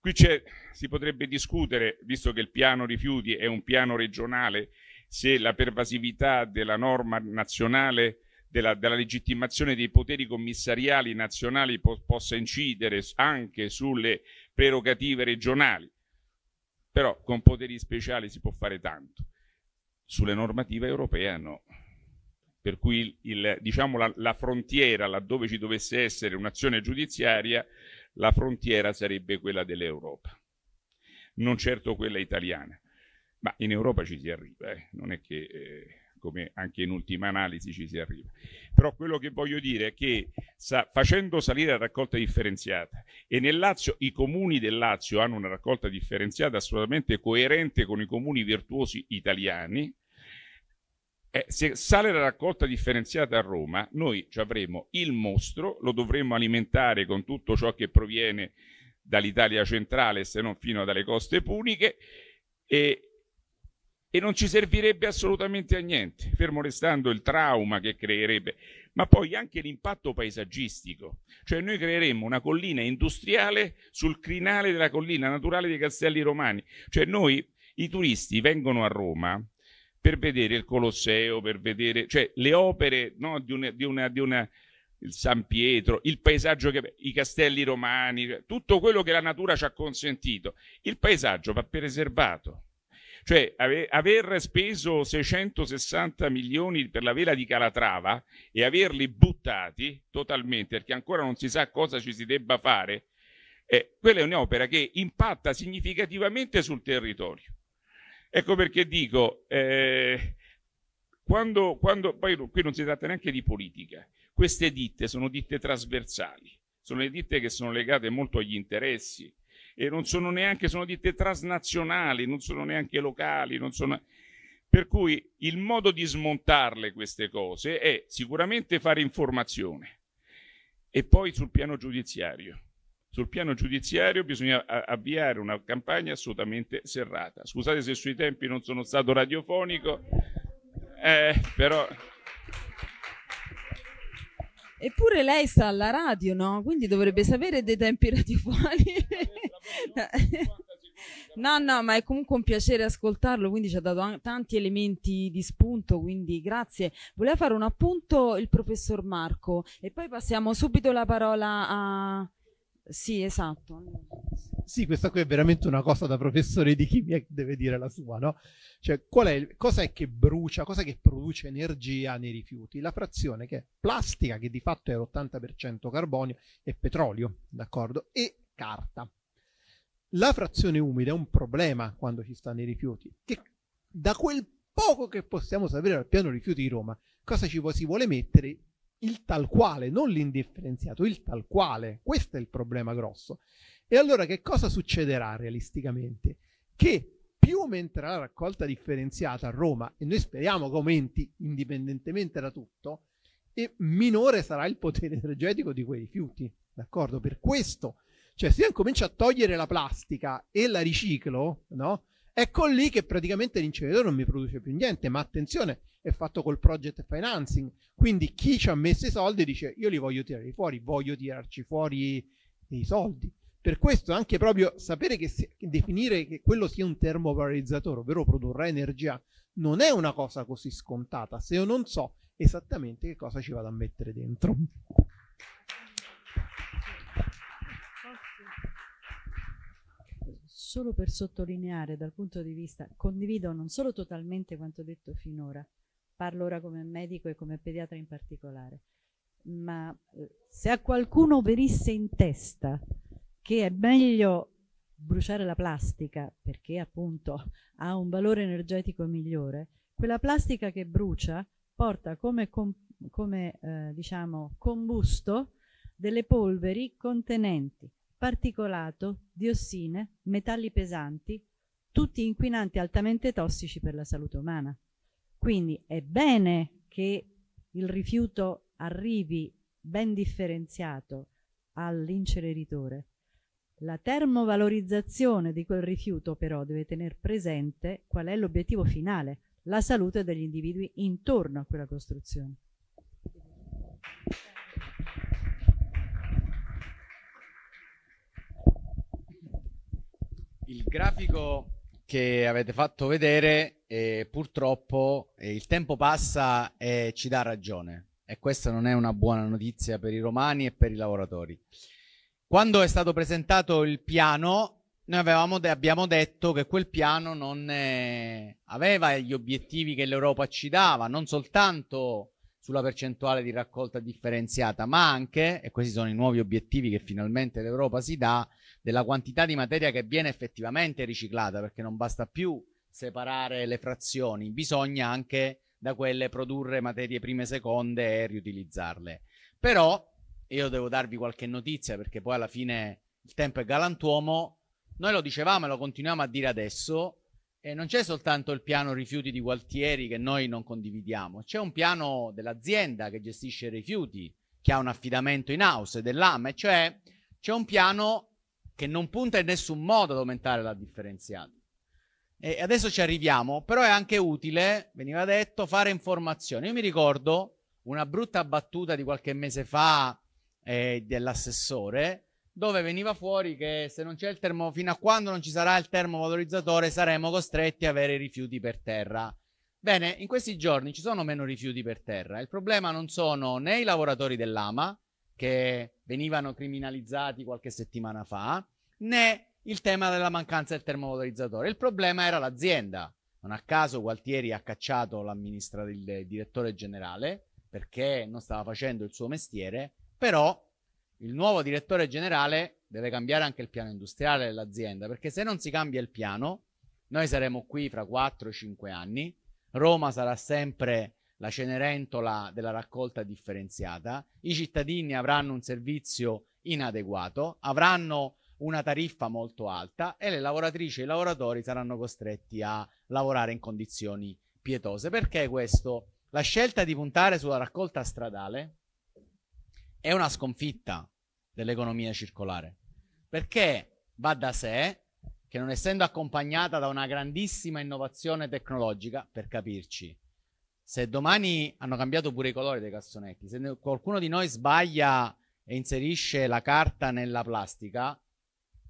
Qui si potrebbe discutere, visto che il piano rifiuti è un piano regionale, se la pervasività della norma nazionale della, della legittimazione dei poteri commissariali nazionali po possa incidere anche sulle prerogative regionali. Però con poteri speciali si può fare tanto. Sulle normative europee no per cui il, diciamo la, la frontiera, laddove ci dovesse essere un'azione giudiziaria, la frontiera sarebbe quella dell'Europa, non certo quella italiana. Ma in Europa ci si arriva, eh. non è che eh, come anche in ultima analisi ci si arriva. Però quello che voglio dire è che sa, facendo salire la raccolta differenziata e nel Lazio i comuni del Lazio hanno una raccolta differenziata assolutamente coerente con i comuni virtuosi italiani, eh, se sale la raccolta differenziata a Roma, noi avremo il mostro, lo dovremo alimentare con tutto ciò che proviene dall'Italia centrale, se non fino alle coste puniche, e, e non ci servirebbe assolutamente a niente, fermo restando il trauma che creerebbe, ma poi anche l'impatto paesaggistico. Cioè noi creeremmo una collina industriale sul crinale della collina naturale dei Castelli Romani. Cioè noi, i turisti vengono a Roma per vedere il Colosseo, per vedere cioè, le opere no, di, una, di, una, di una, il San Pietro, il paesaggio, che, i castelli romani, tutto quello che la natura ci ha consentito. Il paesaggio va preservato. Cioè, aver speso 660 milioni per la vela di Calatrava e averli buttati totalmente, perché ancora non si sa cosa ci si debba fare, eh, quella è un'opera che impatta significativamente sul territorio. Ecco perché dico, eh, quando, quando, poi qui non si tratta neanche di politica, queste ditte sono ditte trasversali, sono le ditte che sono legate molto agli interessi e non sono neanche, sono ditte transnazionali, non sono neanche locali, non sono... Per cui il modo di smontarle queste cose è sicuramente fare informazione e poi sul piano giudiziario sul piano giudiziario bisogna avviare una campagna assolutamente serrata. Scusate se sui tempi non sono stato radiofonico, eh, però... Eppure lei sta alla radio, no? Quindi dovrebbe sapere dei tempi radiofonici. No, no, ma è comunque un piacere ascoltarlo, quindi ci ha dato tanti elementi di spunto, quindi grazie. Voleva fare un appunto il professor Marco e poi passiamo subito la parola a sì, esatto. Sì, questa qui è veramente una cosa da professore di chimica che deve dire la sua, no? Cioè, qual è, il, cos'è che brucia, cos'è che produce energia nei rifiuti? La frazione che è plastica, che di fatto è l'80% carbonio, e petrolio, d'accordo? E carta. La frazione umida è un problema quando ci sta nei rifiuti, che da quel poco che possiamo sapere dal piano rifiuti di Roma, cosa ci si vuole mettere il tal quale, non l'indifferenziato, il tal quale. Questo è il problema grosso. E allora che cosa succederà realisticamente? Che più aumenterà la raccolta differenziata a Roma, e noi speriamo che aumenti indipendentemente da tutto, e minore sarà il potere energetico di quei rifiuti. D'accordo? Per questo, cioè se io comincio a togliere la plastica e la riciclo, no? Ecco lì che praticamente l'inceneritore non mi produce più niente, ma attenzione, è fatto col project financing, quindi chi ci ha messo i soldi dice io li voglio tirare fuori, voglio tirarci fuori i soldi. Per questo anche proprio sapere che, che definire che quello sia un termovalorizzatore, ovvero produrrà energia, non è una cosa così scontata, se io non so esattamente che cosa ci vado a mettere dentro. solo per sottolineare dal punto di vista, condivido non solo totalmente quanto detto finora, parlo ora come medico e come pediatra in particolare, ma eh, se a qualcuno venisse in testa che è meglio bruciare la plastica perché appunto ha un valore energetico migliore, quella plastica che brucia porta come, com, come eh, diciamo, combusto delle polveri contenenti particolato, diossine, metalli pesanti, tutti inquinanti altamente tossici per la salute umana. Quindi è bene che il rifiuto arrivi ben differenziato all'inceneritore. La termovalorizzazione di quel rifiuto però deve tenere presente qual è l'obiettivo finale, la salute degli individui intorno a quella costruzione. il grafico che avete fatto vedere eh, purtroppo eh, il tempo passa e ci dà ragione e questa non è una buona notizia per i romani e per i lavoratori. Quando è stato presentato il piano, noi avevamo, abbiamo detto che quel piano non eh, aveva gli obiettivi che l'Europa ci dava, non soltanto sulla percentuale di raccolta differenziata, ma anche, e questi sono i nuovi obiettivi che finalmente l'Europa si dà, della quantità di materia che viene effettivamente riciclata, perché non basta più separare le frazioni, bisogna anche da quelle produrre materie prime seconde e riutilizzarle. Però io devo darvi qualche notizia perché poi alla fine il tempo è galantuomo. Noi lo dicevamo e lo continuiamo a dire adesso. E non c'è soltanto il piano rifiuti di Gualtieri che noi non condividiamo, c'è un piano dell'azienda che gestisce i rifiuti, che ha un affidamento in house dell'AME, cioè c'è un piano che non punta in nessun modo ad aumentare la differenziata. E adesso ci arriviamo, però è anche utile, veniva detto, fare informazione. Io mi ricordo una brutta battuta di qualche mese fa eh, dell'assessore, dove veniva fuori che se non c'è il termo, fino a quando non ci sarà il termovalorizzatore, saremo costretti a avere i rifiuti per terra. Bene, in questi giorni ci sono meno rifiuti per terra. Il problema non sono né i lavoratori dell'AMA, che venivano criminalizzati qualche settimana fa, né il tema della mancanza del termovalorizzatore. Il problema era l'azienda. Non a caso Gualtieri ha cacciato l'amministratore, il direttore generale perché non stava facendo il suo mestiere, però il nuovo direttore generale deve cambiare anche il piano industriale dell'azienda, perché se non si cambia il piano, noi saremo qui fra 4-5 anni, Roma sarà sempre la Cenerentola della raccolta differenziata, i cittadini avranno un servizio inadeguato, avranno una tariffa molto alta e le lavoratrici e i lavoratori saranno costretti a lavorare in condizioni pietose. Perché questo? La scelta di puntare sulla raccolta stradale è una sconfitta dell'economia circolare, perché va da sé che non essendo accompagnata da una grandissima innovazione tecnologica, per capirci, se domani hanno cambiato pure i colori dei cassonetti, se qualcuno di noi sbaglia e inserisce la carta nella plastica,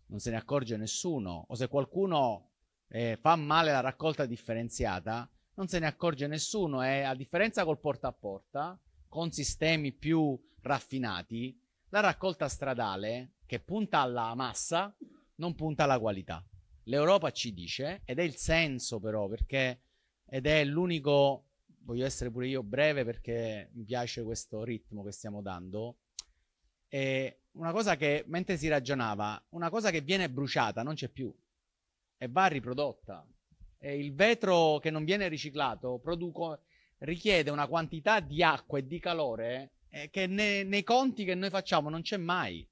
non se ne accorge nessuno, o se qualcuno eh, fa male la raccolta differenziata, non se ne accorge nessuno e a differenza col porta a porta, con sistemi più raffinati, la raccolta stradale che punta alla massa non punta alla qualità. L'Europa ci dice, ed è il senso però, perché ed è l'unico voglio essere pure io breve perché mi piace questo ritmo che stiamo dando. E una cosa che, mentre si ragionava, una cosa che viene bruciata non c'è più e va riprodotta. E il vetro che non viene riciclato produco, richiede una quantità di acqua e di calore eh, che ne, nei conti che noi facciamo non c'è mai.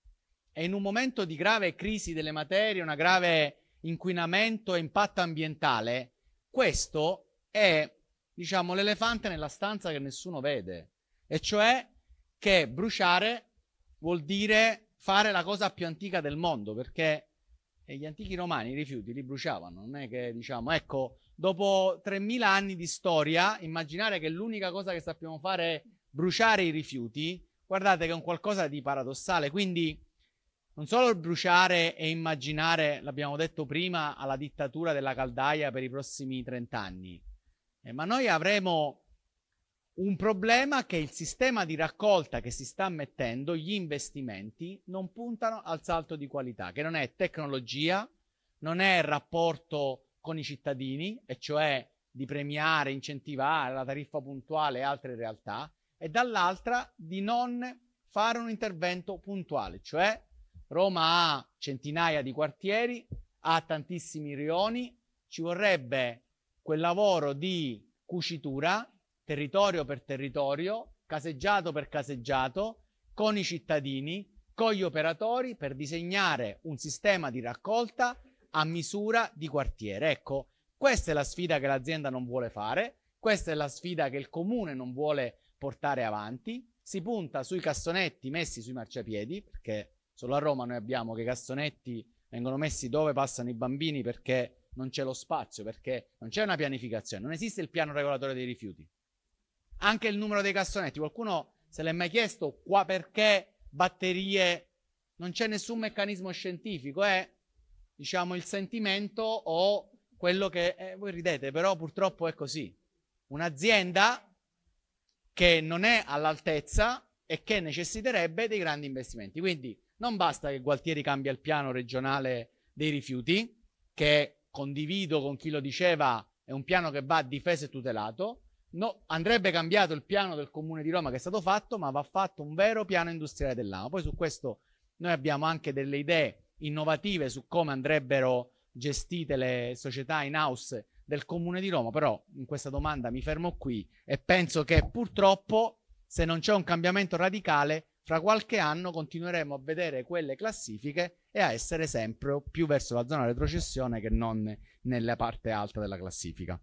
E in un momento di grave crisi delle materie, una grave inquinamento e impatto ambientale, questo è diciamo, l'elefante nella stanza che nessuno vede, e cioè che bruciare vuol dire fare la cosa più antica del mondo, perché gli antichi romani i rifiuti li bruciavano, non è che diciamo, ecco, dopo 3000 anni di storia, immaginare che l'unica cosa che sappiamo fare è bruciare i rifiuti, guardate che è un qualcosa di paradossale, quindi non solo bruciare e immaginare, l'abbiamo detto prima, alla dittatura della caldaia per i prossimi 30 anni, eh, ma noi avremo un problema che il sistema di raccolta che si sta mettendo, gli investimenti, non puntano al salto di qualità, che non è tecnologia, non è rapporto con i cittadini, e cioè di premiare, incentivare la tariffa puntuale e altre realtà, e dall'altra di non fare un intervento puntuale, cioè Roma ha centinaia di quartieri, ha tantissimi rioni, ci vorrebbe quel lavoro di cucitura, territorio per territorio, caseggiato per caseggiato, con i cittadini, con gli operatori per disegnare un sistema di raccolta a misura di quartiere. Ecco, questa è la sfida che l'azienda non vuole fare, questa è la sfida che il comune non vuole portare avanti. Si punta sui cassonetti messi sui marciapiedi, perché solo a Roma noi abbiamo che i cassonetti vengono messi dove passano i bambini perché non c'è lo spazio perché non c'è una pianificazione, non esiste il piano regolatore dei rifiuti. Anche il numero dei cassonetti, qualcuno se l'è mai chiesto qua perché batterie, non c'è nessun meccanismo scientifico, è eh? diciamo il sentimento o quello che eh, voi ridete, però purtroppo è così. Un'azienda che non è all'altezza e che necessiterebbe dei grandi investimenti. Quindi non basta che Gualtieri cambia il piano regionale dei rifiuti, che condivido con chi lo diceva, è un piano che va difeso e tutelato. No, andrebbe cambiato il piano del comune di Roma che è stato fatto, ma va fatto un vero piano industriale dell'AMA. Poi su questo noi abbiamo anche delle idee innovative su come andrebbero gestite le società in house del comune di Roma, però in questa domanda mi fermo qui e penso che purtroppo se non c'è un cambiamento radicale fra qualche anno continueremo a vedere quelle classifiche e a essere sempre più verso la zona retrocessione che non nella parte alta della classifica.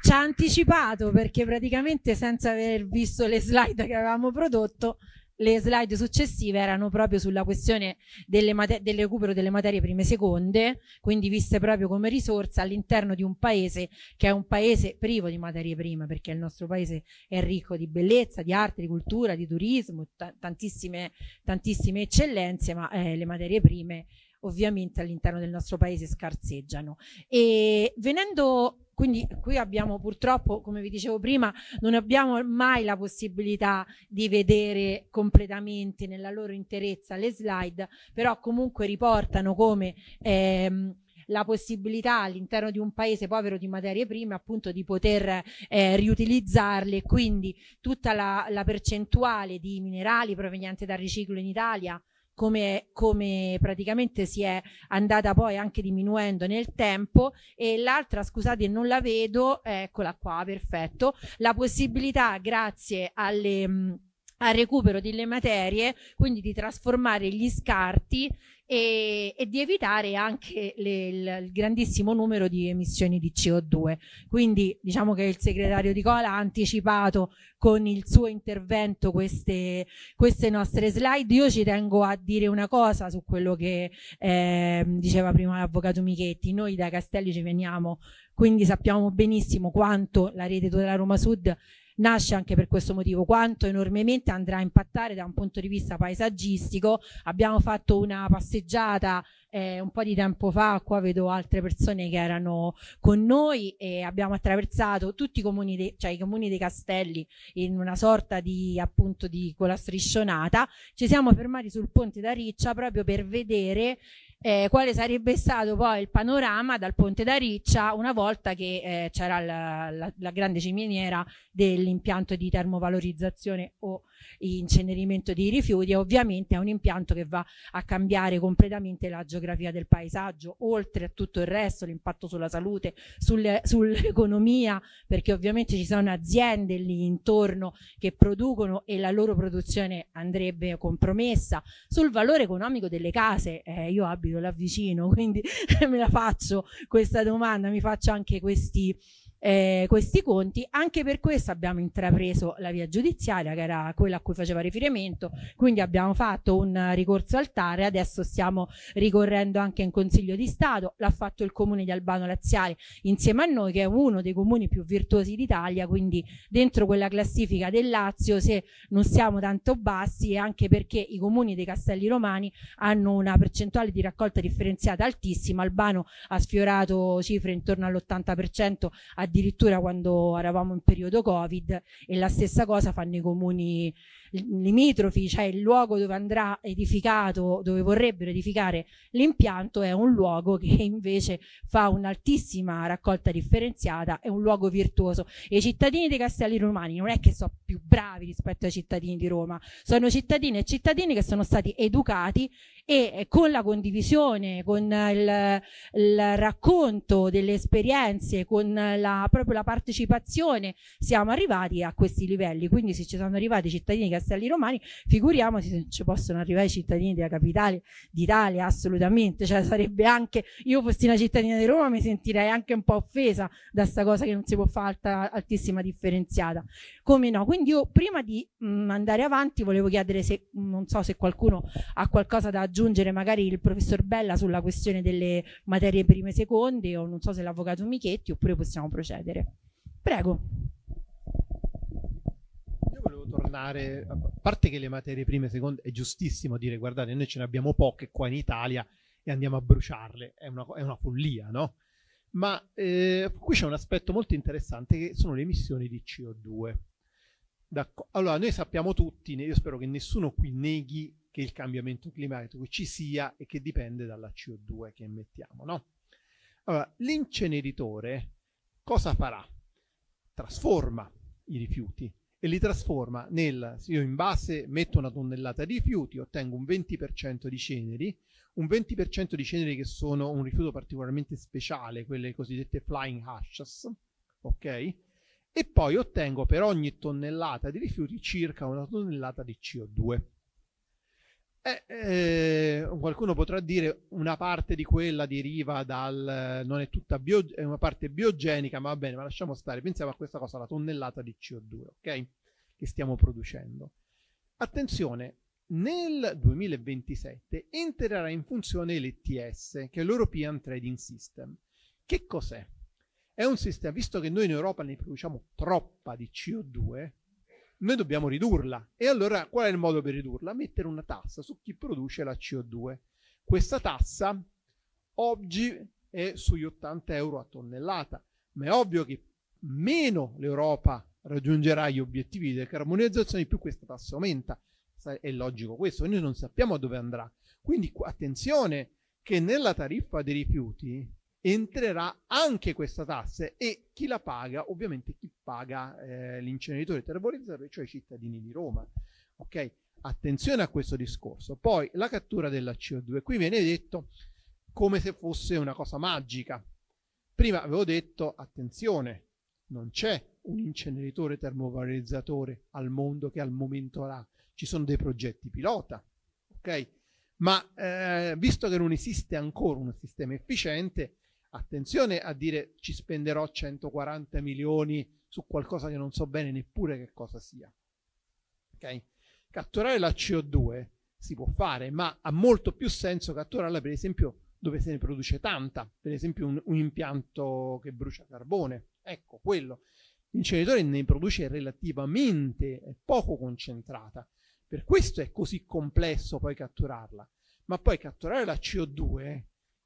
Ci ha anticipato perché praticamente senza aver visto le slide che avevamo prodotto le slide successive erano proprio sulla questione del recupero delle materie prime seconde, quindi viste proprio come risorsa all'interno di un paese che è un paese privo di materie prime, perché il nostro paese è ricco di bellezza, di arte, di cultura, di turismo, tantissime, tantissime eccellenze, ma eh, le materie prime ovviamente all'interno del nostro paese scarseggiano. E venendo quindi qui abbiamo purtroppo, come vi dicevo prima, non abbiamo mai la possibilità di vedere completamente nella loro interezza le slide, però comunque riportano come... Ehm, la possibilità all'interno di un paese povero di materie prime appunto di poter eh, riutilizzarle quindi tutta la, la percentuale di minerali provenienti dal riciclo in Italia come, come praticamente si è andata poi anche diminuendo nel tempo e l'altra scusate non la vedo eccola qua perfetto la possibilità grazie alle mh, al recupero delle materie, quindi di trasformare gli scarti e, e di evitare anche le, il, il, grandissimo numero di emissioni di CO2. Quindi diciamo che il segretario di Cola ha anticipato con il suo intervento queste, queste nostre slide. Io ci tengo a dire una cosa su quello che eh, diceva prima l'avvocato Michetti. Noi da Castelli ci veniamo quindi sappiamo benissimo quanto la rete tutela Roma Sud nasce anche per questo motivo, quanto enormemente andrà a impattare da un punto di vista paesaggistico. Abbiamo fatto una passeggiata eh, un po' di tempo fa, qua vedo altre persone che erano con noi e abbiamo attraversato tutti i comuni, de, cioè i comuni dei castelli in una sorta di appunto di quella striscionata. Ci siamo fermati sul ponte da Riccia proprio per vedere eh, quale sarebbe stato poi il panorama dal ponte da Riccia una volta che eh, c'era la, la, la grande ciminiera dell'impianto di termovalorizzazione o incenerimento dei rifiuti e ovviamente è un impianto che va a cambiare completamente la geografia del paesaggio, oltre a tutto il resto, l'impatto sulla salute, sull'economia, sull perché ovviamente ci sono aziende lì intorno che producono e la loro produzione andrebbe compromessa, sul valore economico delle case, eh, io abito là vicino, quindi me la faccio questa domanda, mi faccio anche questi eh, questi conti. Anche per questo abbiamo intrapreso la via giudiziaria, che era quella a cui faceva riferimento, quindi abbiamo fatto un ricorso al TAR, adesso stiamo ricorrendo anche in Consiglio di Stato, l'ha fatto il Comune di Albano Laziale insieme a noi, che è uno dei comuni più virtuosi d'Italia, quindi dentro quella classifica del Lazio, se non siamo tanto bassi, è anche perché i comuni dei Castelli Romani hanno una percentuale di raccolta differenziata altissima, Albano ha sfiorato cifre intorno all'80%, a addirittura quando eravamo in periodo Covid e la stessa cosa fanno i comuni limitrofi, cioè il luogo dove andrà edificato, dove vorrebbero edificare l'impianto, è un luogo che invece fa un'altissima raccolta differenziata, è un luogo virtuoso. E i cittadini dei Castelli Romani non è che sono più bravi rispetto ai cittadini di Roma, sono cittadini e cittadini che sono stati educati e con la condivisione, con il, il racconto delle esperienze, con la, proprio la partecipazione, siamo arrivati a questi livelli. Quindi se ci sono arrivati i cittadini che castelli romani, figuriamoci se ci possono arrivare i cittadini della capitale d'Italia, assolutamente, cioè sarebbe anche, io fossi una cittadina di Roma mi sentirei anche un po' offesa da questa cosa che non si può fare alta, altissima differenziata, come no? Quindi io prima di mh, mm, andare avanti volevo chiedere se, non so se qualcuno ha qualcosa da aggiungere, magari il professor Bella sulla questione delle materie prime e seconde o non so se l'avvocato Michetti oppure possiamo procedere. Prego tornare, a parte che le materie prime, secondo, è giustissimo dire guardate, noi ce ne abbiamo poche qua in Italia e andiamo a bruciarle, è una, è una follia, no? Ma eh, qui c'è un aspetto molto interessante che sono le emissioni di CO2. D'accordo. Allora, noi sappiamo tutti, io spero che nessuno qui neghi che il cambiamento climatico ci sia e che dipende dalla CO2 che emettiamo, no? Allora, l'inceneritore cosa farà? Trasforma i rifiuti e li trasforma nel se io in base metto una tonnellata di rifiuti, ottengo un 20% di ceneri, un 20% di ceneri che sono un rifiuto particolarmente speciale, quelle cosiddette flying ashes, ok? E poi ottengo per ogni tonnellata di rifiuti circa una tonnellata di CO2. Eh, eh, qualcuno potrà dire una parte di quella deriva dal eh, non è tutta bio, è una parte biogenica, ma va bene, ma lasciamo stare. Pensiamo a questa cosa, la tonnellata di CO2, ok? Che stiamo producendo. Attenzione, nel 2027 entrerà in funzione l'ETS, che è l'European Trading System. Che cos'è? È un sistema, visto che noi in Europa ne produciamo troppa di CO2, noi dobbiamo ridurla. E allora qual è il modo per ridurla? Mettere una tassa su chi produce la CO2. Questa tassa oggi è sugli 80 euro a tonnellata, ma è ovvio che meno l'Europa raggiungerà gli obiettivi di decarbonizzazione, più questa tassa aumenta. È logico questo, noi non sappiamo dove andrà. Quindi attenzione che nella tariffa dei rifiuti entrerà anche questa tassa e chi la paga? Ovviamente chi paga eh, l'inceneritore termorizzatore, cioè i cittadini di Roma. Ok? Attenzione a questo discorso. Poi la cattura della CO2. Qui viene detto come se fosse una cosa magica. Prima avevo detto, attenzione, non c'è un inceneritore termovalorizzatore al mondo che al momento là ci sono dei progetti pilota, ok? Ma eh, visto che non esiste ancora un sistema efficiente, attenzione a dire ci spenderò 140 milioni su qualcosa che non so bene neppure che cosa sia. Okay? Catturare la CO2 si può fare, ma ha molto più senso catturarla per esempio dove se ne produce tanta, per esempio un, un impianto che brucia carbone. Ecco, quello. L'inceneritore ne produce relativamente poco concentrata. Per questo è così complesso poi catturarla. Ma poi catturare la CO2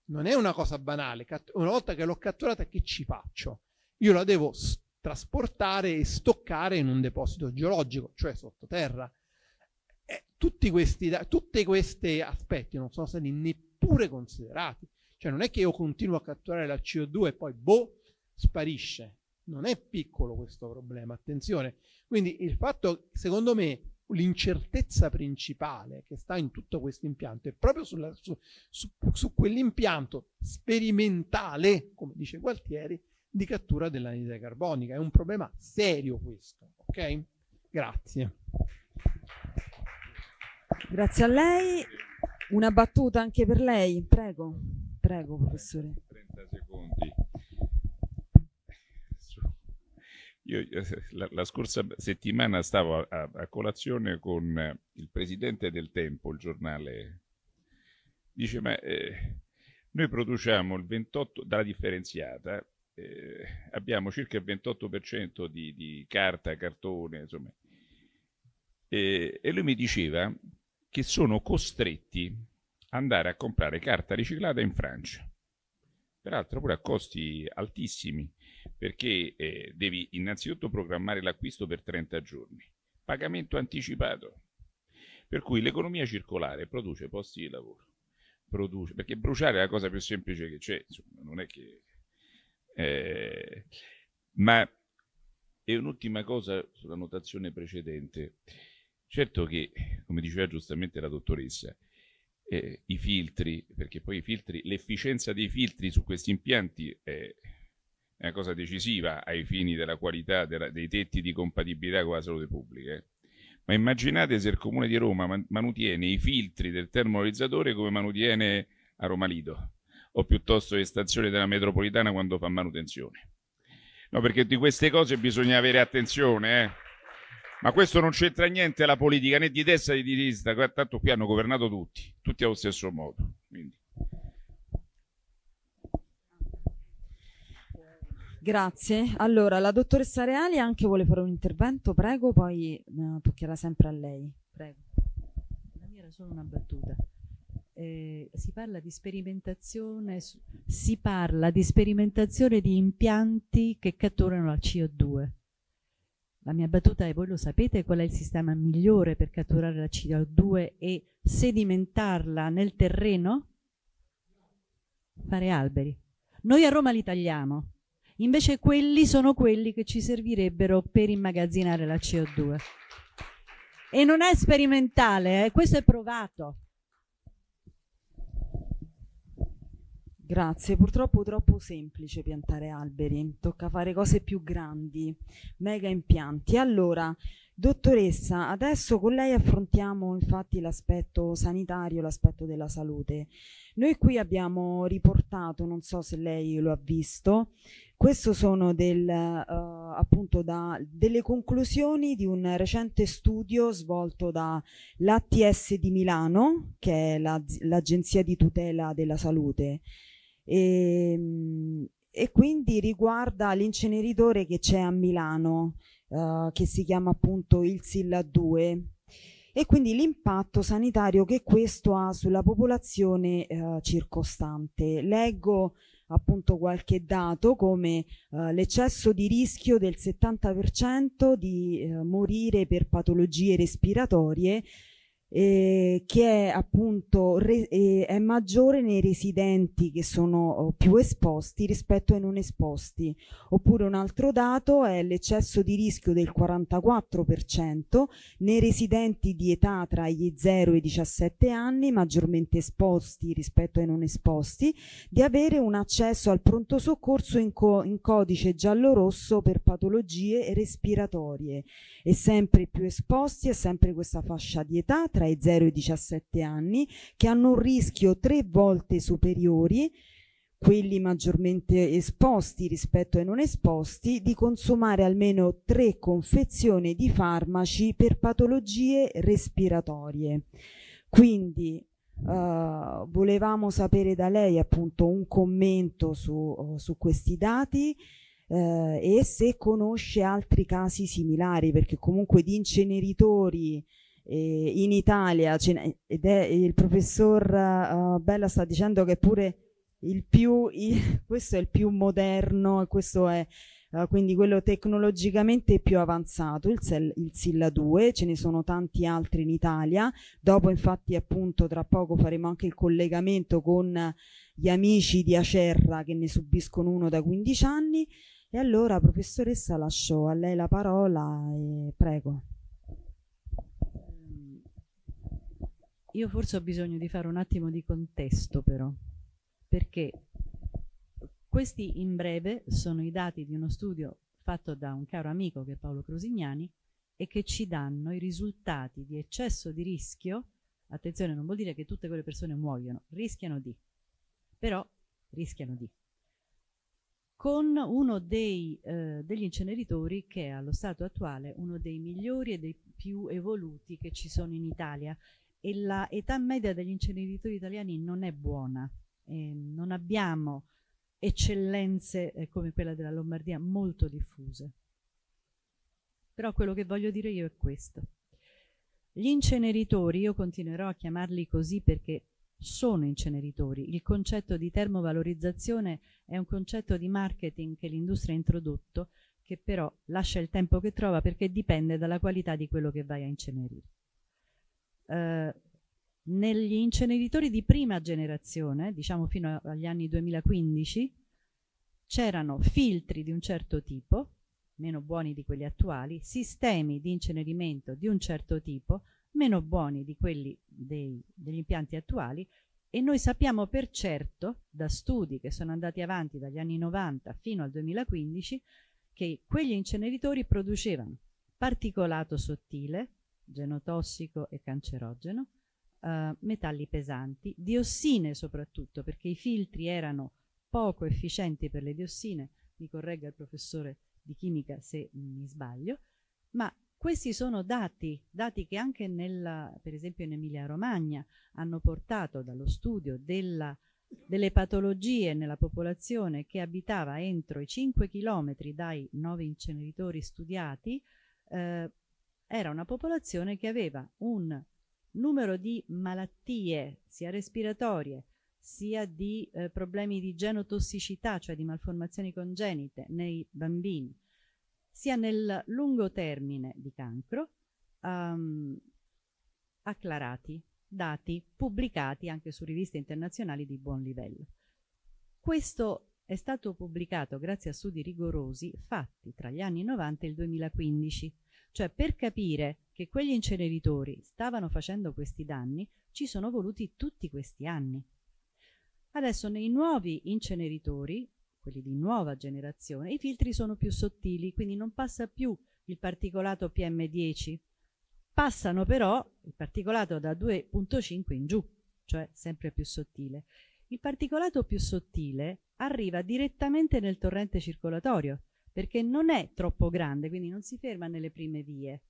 non è una cosa banale. Una volta che l'ho catturata, che ci faccio? Io la devo trasportare e stoccare in un deposito geologico, cioè sottoterra. Eh, tutti questi, tutti questi aspetti non sono stati neppure considerati. Cioè non è che io continuo a catturare la CO2 e poi boh, sparisce. Non è piccolo questo problema, attenzione. Quindi il fatto, secondo me, l'incertezza principale che sta in tutto questo impianto è proprio sulla, su, su, su quell'impianto sperimentale, come dice Gualtieri, di cattura dell'anidride carbonica. È un problema serio questo, ok? Grazie. Grazie a lei. Una battuta anche per lei, prego, prego professore. 30 secondi. Io, eh, la, la, scorsa settimana stavo a, a, a, colazione con eh, il presidente del Tempo, il giornale. Dice, ma eh, noi produciamo il 28, dalla differenziata, eh, abbiamo circa il 28% di, di carta, cartone, insomma. Eh, e lui mi diceva che sono costretti ad andare a comprare carta riciclata in Francia, peraltro pure a costi altissimi perché eh, devi innanzitutto programmare l'acquisto per 30 giorni, pagamento anticipato, per cui l'economia circolare produce posti di lavoro, produce, perché bruciare è la cosa più semplice che c'è, insomma, non è che... Eh, ma e un'ultima cosa sulla notazione precedente. Certo che, come diceva giustamente la dottoressa, eh, i filtri, perché poi i filtri, l'efficienza dei filtri su questi impianti è una cosa decisiva ai fini della qualità della, dei tetti di compatibilità con la salute pubblica. Eh. Ma immaginate se il Comune di Roma man- manutiene i filtri del termolarizzatore come manutiene a Roma Lido o piuttosto le stazioni della metropolitana quando fa manutenzione. No, perché di queste cose bisogna avere attenzione, eh. Ma questo non c'entra niente alla politica né di destra né di sinistra, tanto qui hanno governato tutti, tutti allo stesso modo. Quindi. Grazie. Allora, la dottoressa Reali anche vuole fare un intervento, prego, poi no, eh, toccherà sempre a lei. Prego. La mia era solo una battuta. Eh, si parla di sperimentazione si parla di sperimentazione di impianti che catturano la CO2 la mia battuta è voi lo sapete qual è il sistema migliore per catturare la CO2 e sedimentarla nel terreno? Fare alberi. Noi a Roma li tagliamo, Invece quelli sono quelli che ci servirebbero per immagazzinare la CO2. E non è sperimentale, eh? questo è provato. Grazie, purtroppo è troppo semplice piantare alberi, tocca fare cose più grandi, mega impianti. Allora, Dottoressa, adesso con lei affrontiamo infatti l'aspetto sanitario, l'aspetto della salute. Noi qui abbiamo riportato, non so se lei lo ha visto, queste sono del, uh, da, delle conclusioni di un recente studio svolto dall'ATS di Milano, che è l'Agenzia di tutela della salute. E, ehm, e quindi riguarda l'inceneritore che c'è a Milano. Eh, che si chiama appunto il Silla 2 e quindi l'impatto sanitario che questo ha sulla popolazione eh, circostante. Leggo appunto qualche dato come eh, l'eccesso di rischio del 70% di eh, morire per patologie respiratorie eh, che è appunto re, eh, è maggiore nei residenti che sono oh, più esposti rispetto ai non esposti. Oppure un altro dato è l'eccesso di rischio del 44% nei residenti di età tra gli 0 e i 17 anni, maggiormente esposti rispetto ai non esposti, di avere un accesso al pronto soccorso in, co in codice giallo-rosso per patologie respiratorie. E sempre più esposti è sempre questa fascia di età tra tra i 0 e i 17 anni, che hanno un rischio tre volte superiori quelli maggiormente esposti rispetto ai non esposti, di consumare almeno tre confezioni di farmaci per patologie respiratorie. Quindi Uh, volevamo sapere da lei appunto un commento su, su questi dati uh, e se conosce altri casi similari, perché comunque di inceneritori eh, in Italia ed è il professor uh, Bella sta dicendo che pure il più, il, questo è il più moderno e questo è uh, quindi quello tecnologicamente più avanzato, il, SEL, il Silla 2, ce ne sono tanti altri in Italia, dopo infatti appunto tra poco faremo anche il collegamento con gli amici di Acerra che ne subiscono uno da 15 anni e allora professoressa lascio a lei la parola e prego. Io forse ho bisogno di fare un attimo di contesto però, perché questi in breve sono i dati di uno studio fatto da un caro amico che è Paolo Crosignani e che ci danno i risultati di eccesso di rischio, attenzione non vuol dire che tutte quelle persone muoiono, rischiano di, però rischiano di, con uno dei, eh, degli inceneritori che è allo stato attuale uno dei migliori e dei più evoluti che ci sono in Italia e la età media degli inceneritori italiani non è buona. Eh, non abbiamo eccellenze eh, come quella della Lombardia molto diffuse. Però quello che voglio dire io è questo. Gli inceneritori, io continuerò a chiamarli così perché sono inceneritori. Il concetto di termovalorizzazione è un concetto di marketing che l'industria ha introdotto, che però lascia il tempo che trova perché dipende dalla qualità di quello che vai a incenerire. Eh, negli inceneritori di prima generazione, diciamo fino agli anni 2015, c'erano filtri di un certo tipo, meno buoni di quelli attuali, sistemi di incenerimento di un certo tipo, meno buoni di quelli dei, degli impianti attuali e noi sappiamo per certo, da studi che sono andati avanti dagli anni 90 fino al 2015, che quegli inceneritori producevano particolato sottile, genotossico e cancerogeno, eh, metalli pesanti, diossine soprattutto, perché i filtri erano poco efficienti per le diossine, mi corregga il professore di chimica se mi sbaglio, ma questi sono dati, dati che anche nella, per esempio in Emilia Romagna hanno portato dallo studio della, delle patologie nella popolazione che abitava entro i 5 km dai 9 inceneritori studiati, eh, era una popolazione che aveva un numero di malattie, sia respiratorie, sia di eh, problemi di genotossicità, cioè di malformazioni congenite nei bambini, sia nel lungo termine di cancro, um, acclarati, dati, pubblicati anche su riviste internazionali di buon livello. Questo è stato pubblicato grazie a studi rigorosi fatti tra gli anni 90 e il 2015 cioè per capire che quegli inceneritori stavano facendo questi danni ci sono voluti tutti questi anni. Adesso nei nuovi inceneritori, quelli di nuova generazione, i filtri sono più sottili, quindi non passa più il particolato PM10, passano però il particolato da 2.5 in giù, cioè sempre più sottile. Il particolato più sottile arriva direttamente nel torrente circolatorio, perché non è troppo grande, quindi non si ferma nelle prime vie.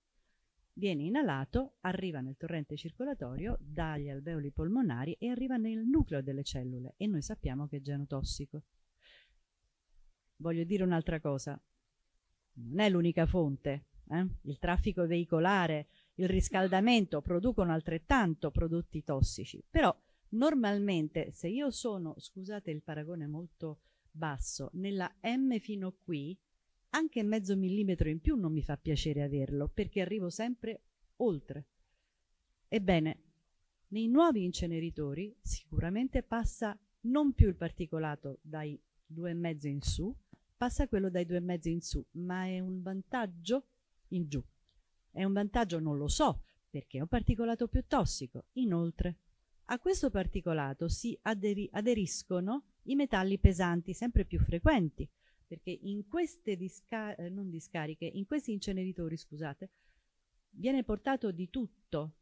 Viene inalato, arriva nel torrente circolatorio, dagli alveoli polmonari e arriva nel nucleo delle cellule e noi sappiamo che è genotossico. Voglio dire un'altra cosa, non è l'unica fonte, eh? il traffico veicolare, il riscaldamento producono altrettanto prodotti tossici, però normalmente se io sono, scusate il paragone molto basso, nella M fino qui, anche mezzo millimetro in più non mi fa piacere averlo perché arrivo sempre oltre. Ebbene, nei nuovi inceneritori sicuramente passa non più il particolato dai due e mezzo in su, passa quello dai due e mezzo in su, ma è un vantaggio in giù. È un vantaggio, non lo so, perché è un particolato più tossico. Inoltre, a questo particolato si aderi aderiscono i metalli pesanti sempre più frequenti, perché in queste disca- eh, non discariche, in questi inceneritori, scusate, viene portato di tutto,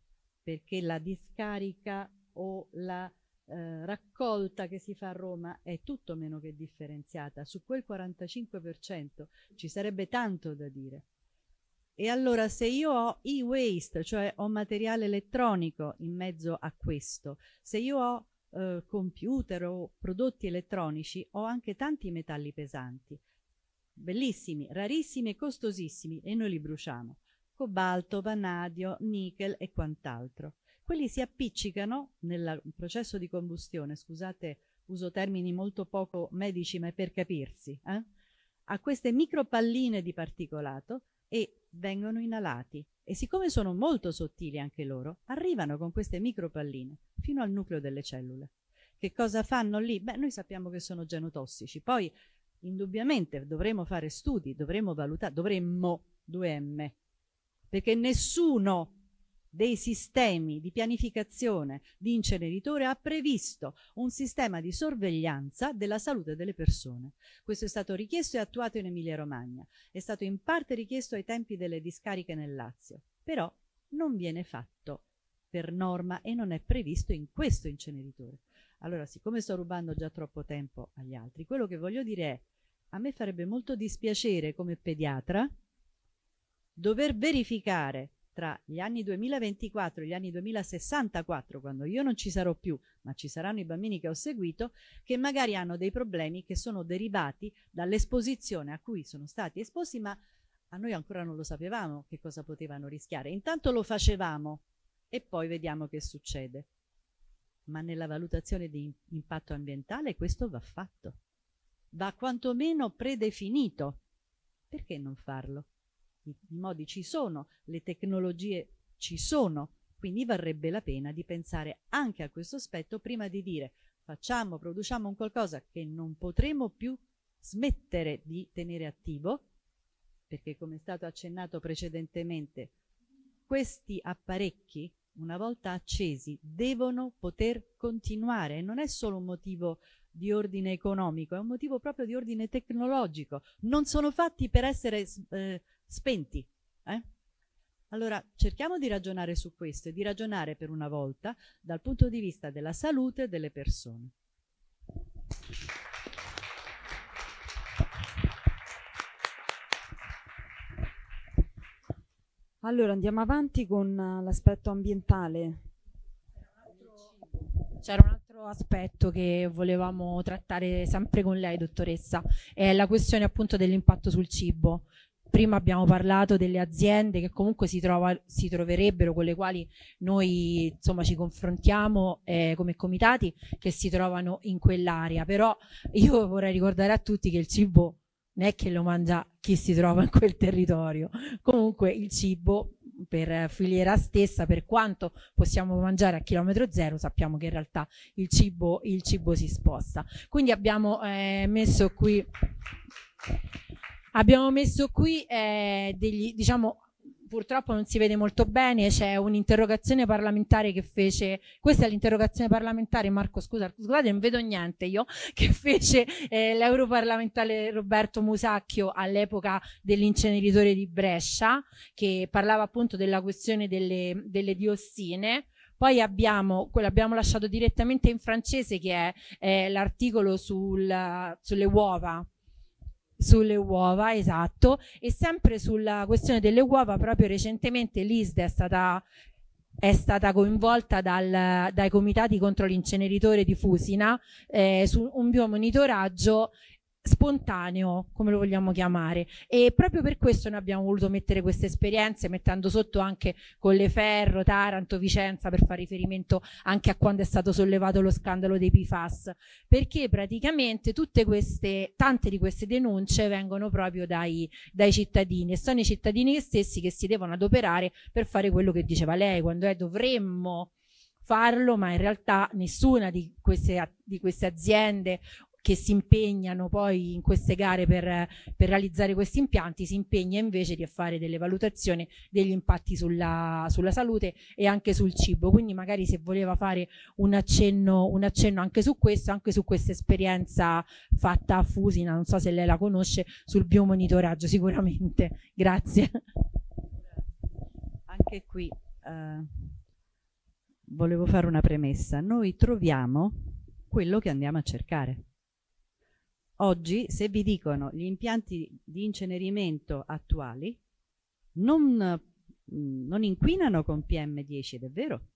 perché la discarica o la eh, raccolta che si fa a Roma è tutto meno che differenziata, su quel 45% ci sarebbe tanto da dire. E allora se io ho e-waste, cioè ho materiale elettronico in mezzo a questo, se io ho eh, computer o prodotti elettronici o anche tanti metalli pesanti, bellissimi, rarissimi e costosissimi e noi li bruciamo, cobalto, vanadio, nickel e quant'altro. Quelli si appiccicano nel processo di combustione, scusate uso termini molto poco medici ma è per capirsi, eh? a queste micropalline di particolato e vengono inalati e siccome sono molto sottili anche loro, arrivano con queste micropalline fino al nucleo delle cellule. Che cosa fanno lì? Beh, noi sappiamo che sono genotossici, poi indubbiamente dovremo fare studi, dovremo valutare, dovremmo 2M, perché nessuno dei sistemi di pianificazione di inceneritore ha previsto un sistema di sorveglianza della salute delle persone. Questo è stato richiesto e attuato in Emilia-Romagna, è stato in parte richiesto ai tempi delle discariche nel Lazio, però non viene fatto per norma e non è previsto in questo inceneritore. Allora, siccome sto rubando già troppo tempo agli altri, quello che voglio dire è, a me farebbe molto dispiacere come pediatra dover verificare tra gli anni 2024 e gli anni 2064, quando io non ci sarò più, ma ci saranno i bambini che ho seguito, che magari hanno dei problemi che sono derivati dall'esposizione a cui sono stati esposti, ma a noi ancora non lo sapevamo che cosa potevano rischiare. Intanto lo facevamo e poi vediamo che succede. Ma nella valutazione di impatto ambientale questo va fatto, va quantomeno predefinito. Perché non farlo? i, i modi ci sono, le tecnologie ci sono, quindi varrebbe la pena di pensare anche a questo aspetto prima di dire facciamo, produciamo un qualcosa che non potremo più smettere di tenere attivo, perché come è stato accennato precedentemente, questi apparecchi, una volta accesi, devono poter continuare. E non è solo un motivo di ordine economico, è un motivo proprio di ordine tecnologico. Non sono fatti per essere eh, spenti. Eh? Allora cerchiamo di ragionare su questo e di ragionare per una volta dal punto di vista della salute delle persone. Allora andiamo avanti con eh, l'aspetto ambientale. C'era un altro aspetto che volevamo trattare sempre con lei, dottoressa, è la questione appunto dell'impatto sul cibo prima abbiamo parlato delle aziende che comunque si, trova, si troverebbero, con le quali noi insomma ci confrontiamo eh, come comitati che si trovano in quell'area, però io vorrei ricordare a tutti che il cibo non è che lo mangia chi si trova in quel territorio, comunque il cibo per filiera stessa, per quanto possiamo mangiare a chilometro zero, sappiamo che in realtà il cibo, il cibo si sposta. Quindi abbiamo eh, messo qui Abbiamo messo qui eh, degli, diciamo, purtroppo non si vede molto bene, c'è un'interrogazione parlamentare che fece, questa è l'interrogazione parlamentare, Marco scusa, scusate non vedo niente io, che fece eh, l'europarlamentare Roberto Musacchio all'epoca dell'inceneritore di Brescia, che parlava appunto della questione delle, delle diossine, poi abbiamo, quello abbiamo lasciato direttamente in francese che è eh, l'articolo sulle uova sulle uova, esatto, e sempre sulla questione delle uova, proprio recentemente l'ISDE è stata è stata coinvolta dal, dai comitati contro l'inceneritore di Fusina eh, su un biomonitoraggio spontaneo, come lo vogliamo chiamare. E proprio per questo noi abbiamo voluto mettere queste esperienze, mettendo sotto anche Colleferro, Taranto, Vicenza, per fare riferimento anche a quando è stato sollevato lo scandalo dei PFAS, perché praticamente tutte queste, tante di queste denunce vengono proprio dai, dai cittadini e sono i cittadini stessi che si devono adoperare per fare quello che diceva lei, quando è dovremmo farlo, ma in realtà nessuna di queste, di queste aziende che si impegnano poi in queste gare per, per realizzare questi impianti si impegna invece di fare delle valutazioni degli impatti sulla, sulla, salute e anche sul cibo. Quindi magari se voleva fare un accenno, un accenno anche su questo, anche su questa esperienza fatta a Fusina, non so se lei la conosce, sul biomonitoraggio sicuramente. Grazie. Anche qui eh, volevo fare una premessa. Noi troviamo quello che andiamo a cercare. Oggi, se vi dicono gli impianti di incenerimento attuali non, mm, non inquinano con PM10 ed è vero,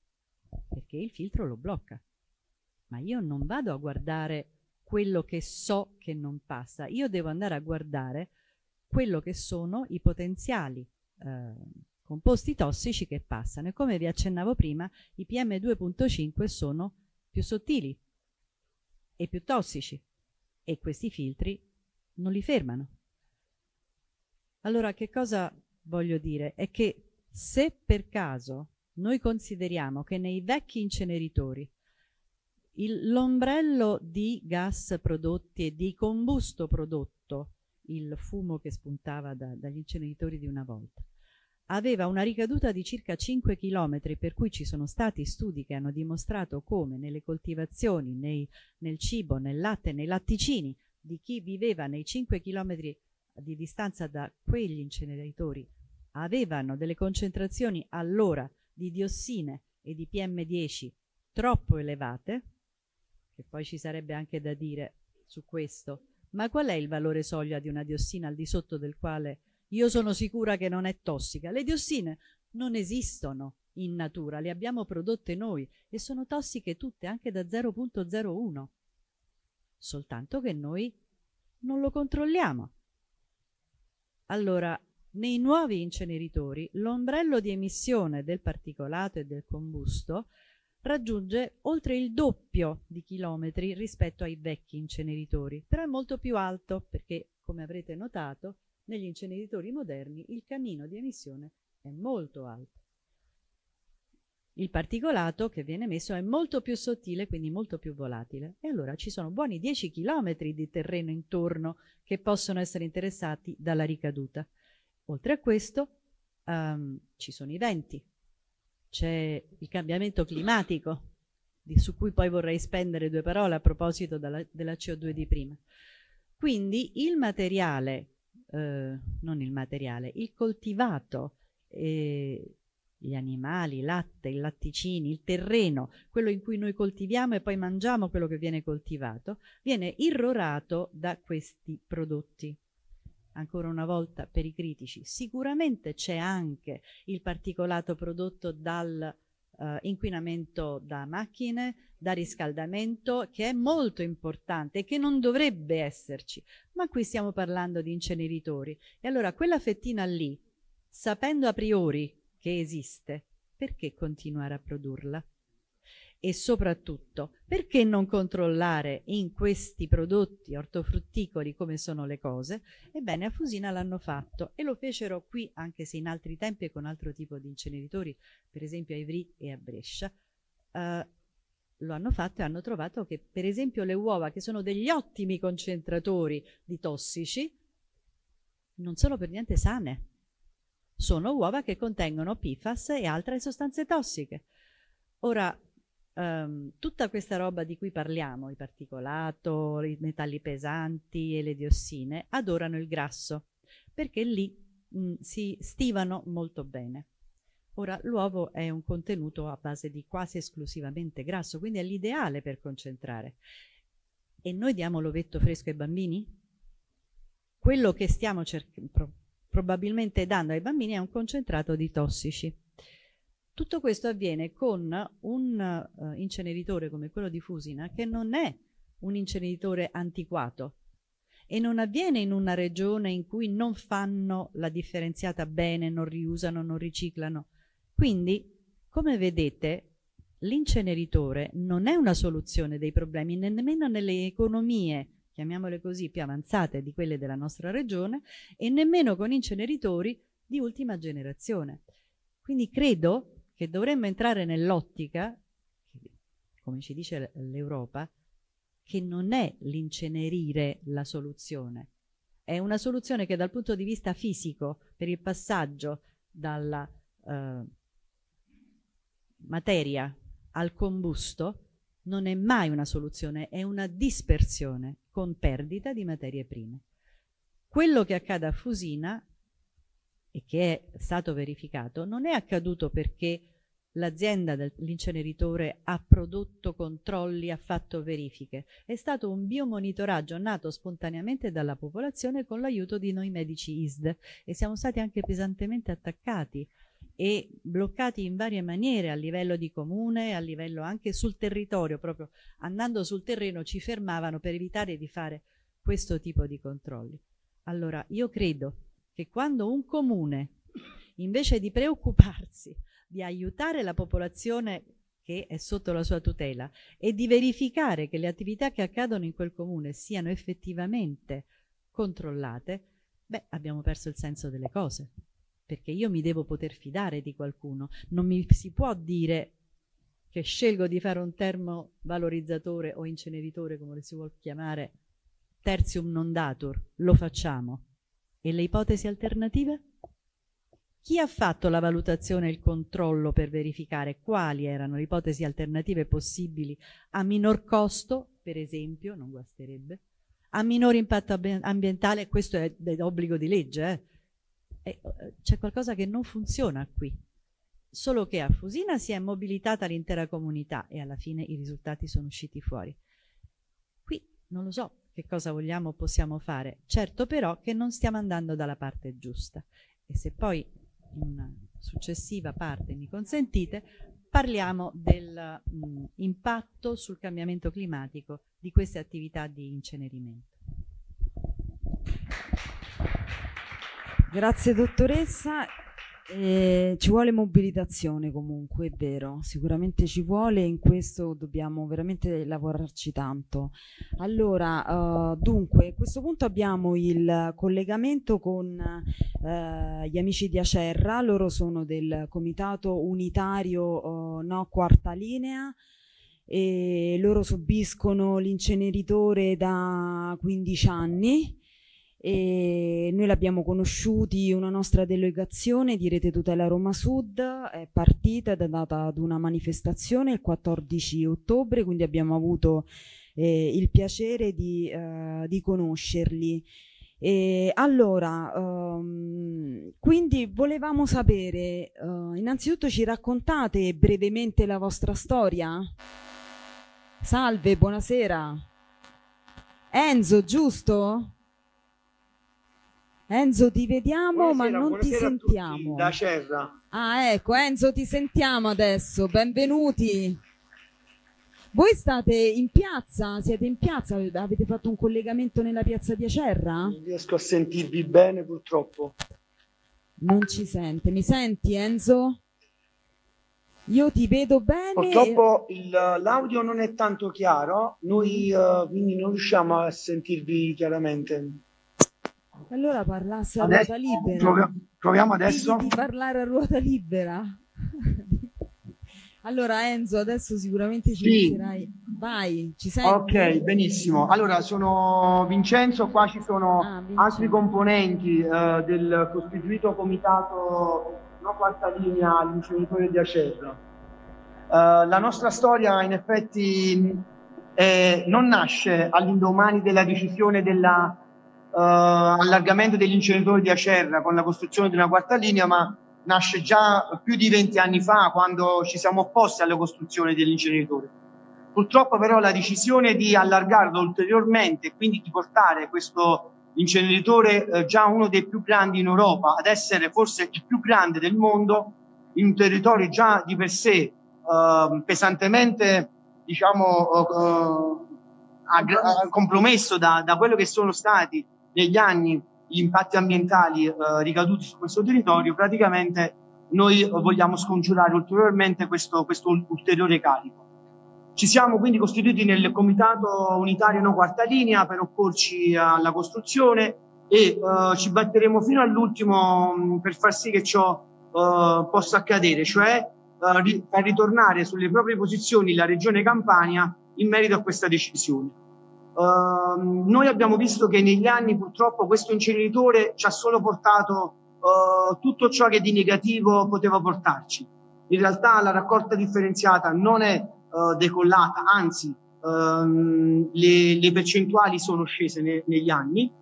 perché il filtro lo blocca. Ma io non vado a guardare quello che so che non passa, io devo andare a guardare quello che sono i potenziali eh, composti tossici che passano. E come vi accennavo prima, i PM2.5 sono più sottili e più tossici e questi filtri non li fermano. Allora, che cosa voglio dire? È che se per caso noi consideriamo che nei vecchi inceneritori l'ombrello di gas prodotti e di combusto prodotto, il fumo che spuntava da, dagli inceneritori di una volta, aveva una ricaduta di circa 5 km, per cui ci sono stati studi che hanno dimostrato come nelle coltivazioni, nei, nel cibo, nel latte, nei latticini di chi viveva nei 5 km di distanza da quegli inceneritori avevano delle concentrazioni all'ora di diossine e di PM10 troppo elevate, che poi ci sarebbe anche da dire su questo, ma qual è il valore soglia di una diossina al di sotto del quale io sono sicura che non è tossica. Le diossine non esistono in natura, le abbiamo prodotte noi e sono tossiche tutte, anche da 0.01. Soltanto che noi non lo controlliamo. Allora, nei nuovi inceneritori, l'ombrello di emissione del particolato e del combusto raggiunge oltre il doppio di chilometri rispetto ai vecchi inceneritori, però è molto più alto perché, come avrete notato, negli inceneritori moderni il cammino di emissione è molto alto. Il particolato che viene messo è molto più sottile, quindi molto più volatile. E allora ci sono buoni 10 km di terreno intorno che possono essere interessati dalla ricaduta. Oltre a questo um, ci sono i venti, c'è il cambiamento climatico, di, su cui poi vorrei spendere due parole a proposito dalla, della CO2 di prima. Quindi il materiale eh, non il materiale, il coltivato, eh, gli animali, il latte, i latticini, il terreno, quello in cui noi coltiviamo e poi mangiamo quello che viene coltivato, viene irrorato da questi prodotti. Ancora una volta per i critici, sicuramente c'è anche il particolato prodotto dal eh, inquinamento da macchine, da riscaldamento, che è molto importante e che non dovrebbe esserci. Ma qui stiamo parlando di inceneritori. E allora quella fettina lì, sapendo a priori che esiste, perché continuare a produrla? e soprattutto perché non controllare in questi prodotti ortofrutticoli come sono le cose? Ebbene a Fusina l'hanno fatto e lo fecero qui anche se in altri tempi e con altro tipo di inceneritori, per esempio a Ivry e a Brescia. Eh, lo hanno fatto e hanno trovato che per esempio le uova che sono degli ottimi concentratori di tossici non sono per niente sane. Sono uova che contengono PFAS e altre sostanze tossiche. Ora, um, tutta questa roba di cui parliamo, i particolato, i metalli pesanti e le diossine, adorano il grasso perché lì mh, si stivano molto bene. Ora, l'uovo è un contenuto a base di quasi esclusivamente grasso, quindi è l'ideale per concentrare. E noi diamo l'ovetto fresco ai bambini? Quello che stiamo cer- pro- probabilmente dando ai bambini è un concentrato di tossici. Tutto questo avviene con un uh, inceneritore come quello di Fusina che non è un inceneritore antiquato e non avviene in una regione in cui non fanno la differenziata bene, non riusano, non riciclano. Quindi, come vedete, l'inceneritore non è una soluzione dei problemi, nemmeno nelle economie, chiamiamole così, più avanzate di quelle della nostra regione, e nemmeno con inceneritori di ultima generazione. Quindi credo che dovremmo entrare nell'ottica, come ci dice l'Europa, che non è l'incenerire la soluzione, è una soluzione che dal punto di vista fisico, per il passaggio dalla eh, materia al combusto, non è mai una soluzione, è una dispersione con perdita di materie prime. Quello che accade a Fusina e che è stato verificato, non è accaduto perché l'azienda dell'inceneritore ha prodotto controlli, ha fatto verifiche. È stato un biomonitoraggio nato spontaneamente dalla popolazione con l'aiuto di noi medici ISD e siamo stati anche pesantemente attaccati e bloccati in varie maniere a livello di comune, a livello anche sul territorio, proprio andando sul terreno ci fermavano per evitare di fare questo tipo di controlli. Allora, io credo che quando un comune, invece di preoccuparsi di aiutare la popolazione che è sotto la sua tutela e di verificare che le attività che accadono in quel comune siano effettivamente controllate, beh, abbiamo perso il senso delle cose, perché io mi devo poter fidare di qualcuno, non mi si può dire che scelgo di fare un termovalorizzatore o inceneritore, come lo si vuol chiamare, tertium non datur, lo facciamo e le ipotesi alternative? Chi ha fatto la valutazione e il controllo per verificare quali erano le ipotesi alternative possibili a minor costo, per esempio, non guasterebbe, a minor impatto ambientale, questo è obbligo di legge, eh. eh? c'è qualcosa che non funziona qui. Solo che a Fusina si è mobilitata l'intera comunità e alla fine i risultati sono usciti fuori. Qui non lo so, che cosa vogliamo o possiamo fare, certo però che non stiamo andando dalla parte giusta. E se poi in una successiva parte mi consentite, parliamo dell'impatto mm, sul cambiamento climatico di queste attività di incenerimento. Grazie dottoressa. Eh, ci vuole mobilitazione comunque, è vero, sicuramente ci vuole e in questo dobbiamo veramente lavorarci tanto. Allora, eh, dunque, a questo punto abbiamo il collegamento con eh, gli amici di Acerra, loro sono del Comitato Unitario eh, No Quarta Linea e loro subiscono l'inceneritore da 15 anni e noi l'abbiamo conosciuti, una nostra delegazione di Rete Tutela Roma Sud è partita ed è andata ad una manifestazione il 14 ottobre, quindi abbiamo avuto eh, il piacere di, eh, di conoscerli. E allora, um, quindi volevamo sapere, uh, innanzitutto ci raccontate brevemente la vostra storia? Salve, buonasera. Enzo, giusto? Enzo, ti vediamo buonasera, ma non ti sentiamo. da Cerra. Ah, ecco, Enzo, ti sentiamo adesso. Benvenuti. Voi state in piazza? Siete in piazza? Avete fatto un collegamento nella piazza di Acerra? Non riesco a sentirvi bene, purtroppo. Non ci sente. Mi senti, Enzo? Io ti vedo bene. Purtroppo l'audio non è tanto chiaro, noi uh, quindi non riusciamo a sentirvi chiaramente. Allora parlasse a adesso, ruota libera. Proviamo, proviamo adesso. Di, parlare a ruota libera. allora Enzo, adesso sicuramente ci sì. Inizierai. Vai, ci sei? Ok, benissimo. Allora, sono Vincenzo, qua ci sono ah, altri componenti eh, del costituito comitato No Quarta Linea all'inceneritore di Acerra. Eh, la nostra storia in effetti eh, non nasce all'indomani della decisione della eh, allargamento degli inceneritori di Acerra con la costruzione di una quarta linea, ma nasce già più di 20 anni fa quando ci siamo opposti alla costruzione dell'inceneritore. Purtroppo però la decisione di allargarlo ulteriormente e quindi di portare questo inceneritore eh, già uno dei più grandi in Europa ad essere forse il più grande del mondo in un territorio già di per sé eh, pesantemente diciamo, eh, eh, eh, compromesso da, da quello che sono stati negli anni gli impatti ambientali eh, ricaduti su questo territorio, praticamente noi vogliamo scongiurare ulteriormente questo, questo ulteriore carico. Ci siamo quindi costituiti nel Comitato Unitario No Quarta Linea per opporci alla costruzione e eh, ci batteremo fino all'ultimo mm, per far sì che ciò eh, possa accadere, cioè eh, ri- far ritornare sulle proprie posizioni la Regione Campania in merito a questa decisione. Uh, noi abbiamo visto che negli anni purtroppo questo inceneritore ci ha solo portato uh, tutto ciò che di negativo poteva portarci. In realtà la raccolta differenziata non è uh, decollata, anzi um, le, le, percentuali sono scese ne, negli anni.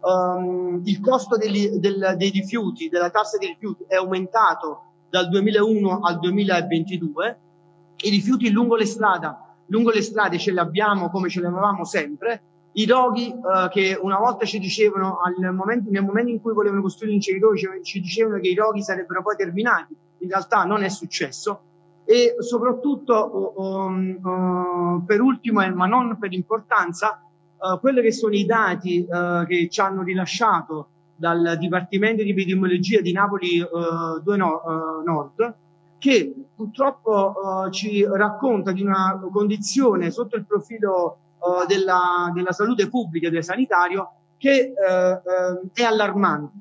Um, il costo degli, del, dei rifiuti, della tassa dei rifiuti è aumentato dal 2001 al 2022. I rifiuti lungo le strade lungo le strade ce le abbiamo come ce le avevamo sempre. I doghi eh, che una volta ci dicevano, al momento, nel momento in cui volevano costruire l'inceneritore, ci, ci dicevano che i doghi sarebbero poi terminati. In realtà non è successo. E soprattutto, um, uh, per ultimo, eh, ma non per importanza, uh, quelli che sono i dati uh, che ci hanno rilasciato dal Dipartimento di Epidemiologia di Napoli 2 no, Nord, che purtroppo eh, ci racconta di una condizione sotto il profilo eh, della, della, salute pubblica e del sanitario che eh, eh, è allarmante.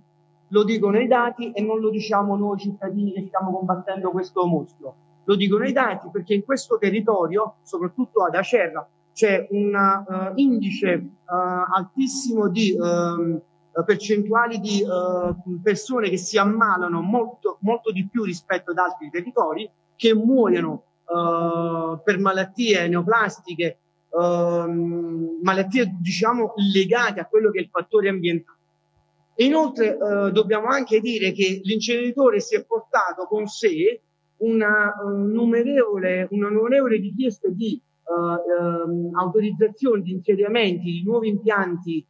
Lo dicono i dati e non lo diciamo noi cittadini che stiamo combattendo questo mostro. Lo dicono i dati perché in questo territorio, soprattutto ad Acerra, c'è un eh, indice altissimo di ehm, eh, percentuali di eh, persone che si ammalano molto, molto di più rispetto ad altri territori, che muoiono eh, per malattie neoplastiche, ehm, malattie diciamo legate a quello che è il fattore ambientale. Inoltre eh, dobbiamo anche dire che l'inceneritore si è portato con sé una, un numerevole, un'onorevole richiesta di eh, ehm, autorizzazione di insediamenti di nuovi impianti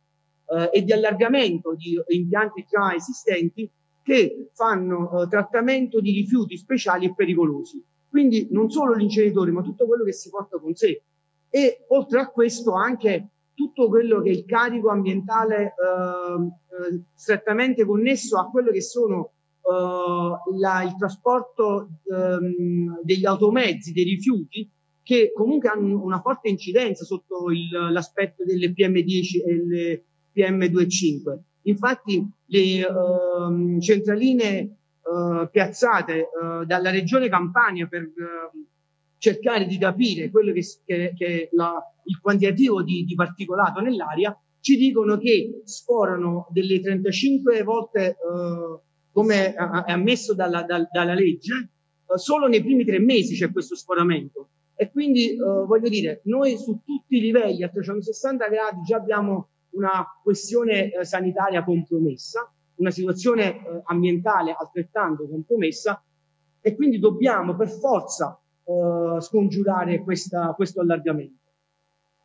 eh, e di allargamento di eh, impianti già esistenti che fanno eh, trattamento di rifiuti speciali e pericolosi. Quindi non solo l'inceneritore, ma tutto quello che si porta con sé. E oltre a questo anche tutto quello che è il carico ambientale ehm, eh, strettamente connesso a quello che sono eh, la, il trasporto ehm, degli automezzi, dei rifiuti, che comunque hanno una forte incidenza sotto l'aspetto delle PM10 e le PM2,5. Infatti le uh, centraline uh, piazzate uh, dalla regione Campania per ehm, cercare di capire quello che, che, che la, il quantitativo di, di particolato nell'aria ci dicono che sforano delle 35 volte eh, come è ammesso dalla, dal, dalla legge solo nei primi tre mesi c'è questo sforamento e quindi voglio dire noi su tutti i livelli a 360 gradi già abbiamo una questione eh, sanitaria compromessa, una situazione eh, ambientale altrettanto compromessa e quindi dobbiamo per forza eh, scongiurare questa, questo allargamento.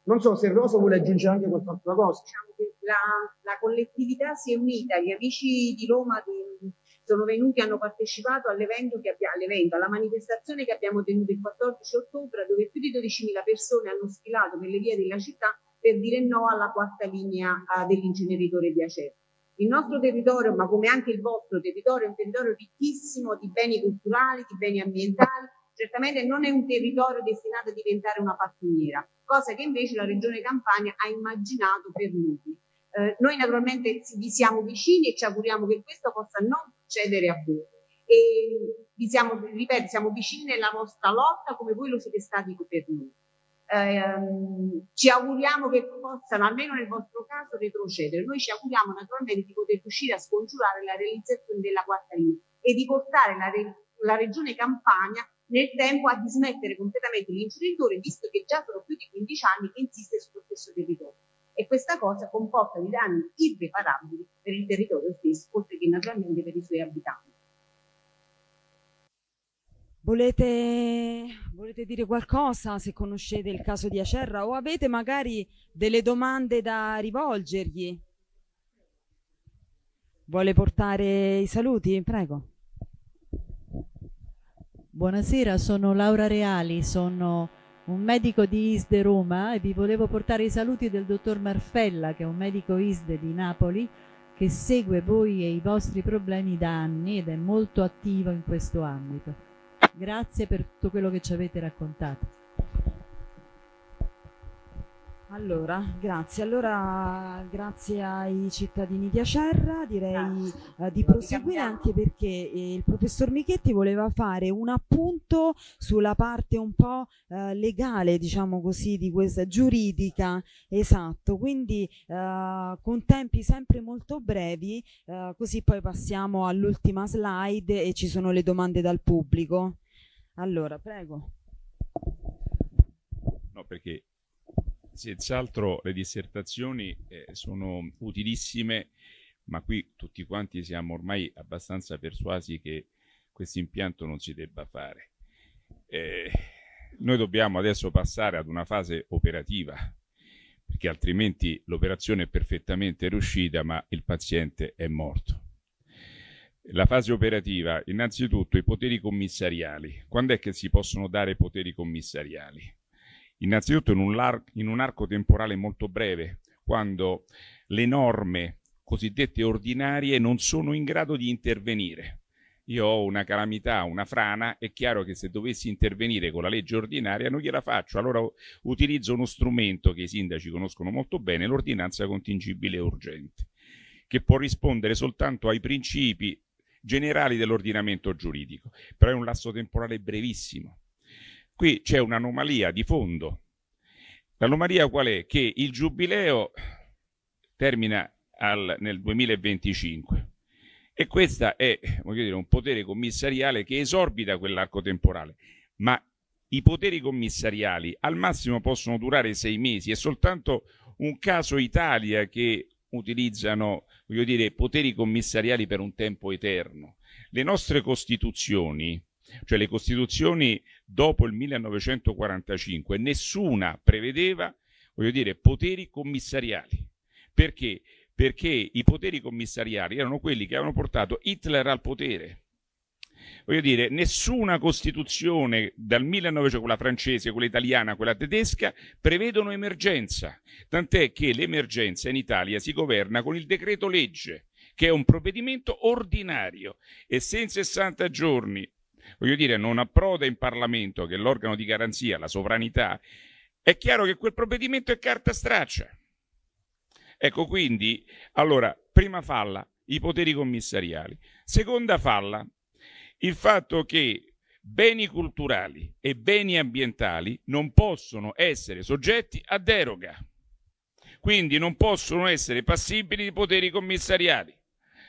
Non so se Rosa vuole aggiungere anche qualcos'altra cosa. Diciamo che la, la, collettività si è unita, gli amici di Roma che sono venuti hanno partecipato all'evento, all alla manifestazione che abbiamo tenuto il 14 ottobre, dove più di 12.000 persone hanno sfilato per le vie della città per dire no alla quarta linea eh, dell'inceneritore di acero. Il nostro territorio, ma come anche il vostro territorio, è un territorio ricchissimo di beni culturali, di beni ambientali, certamente non è un territorio destinato a diventare una pattumiera, cosa che invece la Regione Campania ha immaginato per noi. Eh, noi naturalmente vi siamo vicini e ci auguriamo che questo possa non succedere a voi. E vi siamo, ripeto, siamo vicini nella vostra lotta come voi lo siete stati per noi ehm, ci auguriamo che possano, almeno nel vostro caso, retrocedere. Noi ci auguriamo naturalmente di poter riuscire a scongiurare la realizzazione della quarta linea e di portare la, re, la regione Campania nel tempo a dismettere completamente l'inceneritore, visto che già sono più di 15 anni che insiste sullo stesso territorio. E questa cosa comporta dei danni irreparabili per il territorio stesso, oltre che naturalmente per i suoi abitanti. Volete, volete, dire qualcosa se conoscete il caso di Acerra o avete magari delle domande da rivolgergli? Vuole portare i saluti? Prego. Buonasera, sono Laura Reali, sono un medico di ISDE Roma e vi volevo portare i saluti del dottor Marfella, che è un medico ISDE di Napoli, che segue voi e i vostri problemi da anni ed è molto attivo in questo ambito. Grazie per tutto quello che ci avete raccontato. Allora, grazie. Allora, grazie ai cittadini di Acerra, direi eh, di proseguire anche perché eh, il professor Michetti voleva fare un appunto sulla parte un po' eh, legale, diciamo così, di questa giuridica, esatto, quindi eh, con tempi sempre molto brevi, eh, così poi passiamo all'ultima slide e ci sono le domande dal pubblico. Allora, prego. No, perché senz'altro le dissertazioni eh, sono utilissime, ma qui tutti quanti siamo ormai abbastanza persuasi che questo impianto non si debba fare. Eh, noi dobbiamo adesso passare ad una fase operativa, perché altrimenti l'operazione è perfettamente riuscita, ma il paziente è morto. La fase operativa, innanzitutto i poteri commissariali. Quando è che si possono dare poteri commissariali? Innanzitutto in un, in un arco temporale molto breve, quando le norme cosiddette ordinarie non sono in grado di intervenire. Io ho una calamità, una frana, è chiaro che se dovessi intervenire con la legge ordinaria non gliela faccio, allora utilizzo uno strumento che i sindaci conoscono molto bene, l'ordinanza contingibile e urgente, che può rispondere soltanto ai principi generali dell'ordinamento giuridico, però è un lasso temporale brevissimo. Qui c'è un'anomalia di fondo. L'anomalia qual è? Che il giubileo termina al, nel 2025 e questo è dire, un potere commissariale che esorbita quell'arco temporale, ma i poteri commissariali al massimo possono durare sei mesi, è soltanto un caso Italia che utilizzano dire, poteri commissariali per un tempo eterno. Le nostre costituzioni, cioè le costituzioni dopo il 1945 nessuna prevedeva voglio dire, poteri commissariali. Perché? Perché i poteri commissariali erano quelli che avevano portato Hitler al potere. Voglio dire, nessuna Costituzione dal 1900, quella francese, quella italiana, quella tedesca, prevedono emergenza. Tant'è che l'emergenza in Italia si governa con il decreto legge, che è un provvedimento ordinario e se in 60 giorni voglio dire, non approda in Parlamento, che è l'organo di garanzia, la sovranità, è chiaro che quel provvedimento è carta straccia. Ecco quindi, allora, prima falla, i poteri commissariali. Seconda falla, il fatto che beni culturali e beni ambientali non possono essere soggetti a deroga, quindi non possono essere passibili di poteri commissariali.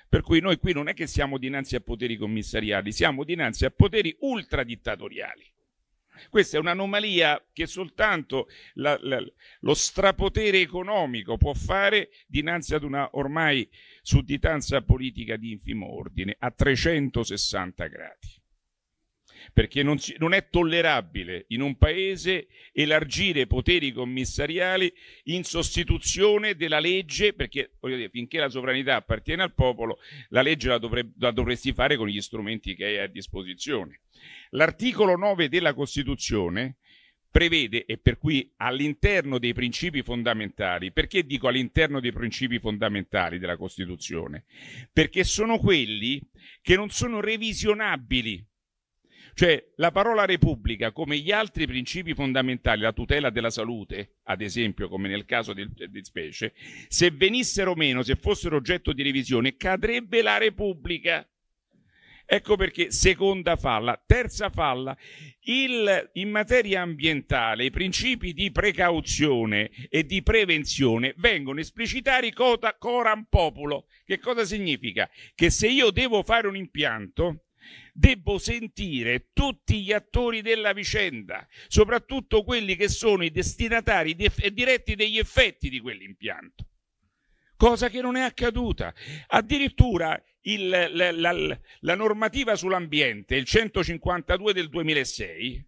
Per cui noi qui non è che siamo dinanzi a poteri commissariali, siamo dinanzi a poteri ultradittatoriali. Questa è un'anomalia che soltanto la, la, lo strapotere economico può fare dinanzi ad una ormai sudditanza politica di infimo ordine a 360 gradi perché non, ci, non, è tollerabile in un paese elargire poteri commissariali in sostituzione della legge, perché voglio dire, finché la sovranità appartiene al popolo, la legge la, dovre, la dovresti fare con gli strumenti che hai a disposizione. L'articolo 9 della Costituzione prevede e per cui all'interno dei principi fondamentali, perché dico all'interno dei principi fondamentali della Costituzione? Perché sono quelli che non sono revisionabili cioè, la parola Repubblica, come gli altri principi fondamentali, la tutela della salute, ad esempio, come nel caso di, di specie, se venissero meno, se fossero oggetto di revisione, cadrebbe la Repubblica. Ecco perché seconda falla, terza falla, il, in materia ambientale i principi di precauzione e di prevenzione vengono esplicitati cota coram populo. Che cosa significa? Che se io devo fare un impianto, Devo sentire tutti gli attori della vicenda, soprattutto quelli che sono i destinatari diretti degli effetti di quell'impianto. Cosa che non è accaduta. Addirittura il, la, la, la normativa sull'ambiente, il 152 del 2006,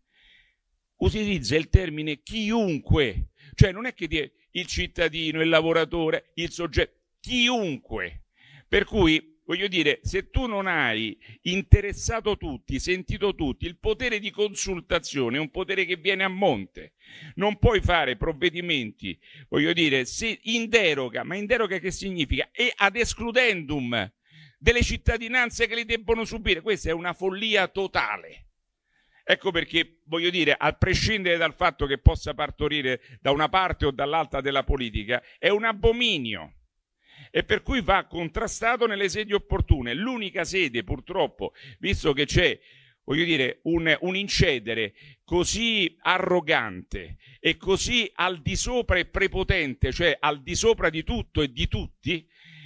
utilizza il termine chiunque, cioè non è che il cittadino, il lavoratore, il soggetto, chiunque. Per cui Voglio dire, se tu non hai interessato tutti, sentito tutti, il potere di consultazione è un potere che viene a monte. Non puoi fare provvedimenti, voglio dire, se in deroga, ma in deroga che significa? E ad escludendum delle cittadinanze che li debbono subire. Questa è una follia totale. Ecco perché voglio dire, a prescindere dal fatto che possa partorire da una parte o dall'altra della politica, è un abominio e per cui va contrastato nelle sedi opportune. L'unica sede, purtroppo, visto che c'è voglio dire, un, un, incedere così arrogante e così al di sopra e prepotente, cioè al di sopra di tutto e di tutti,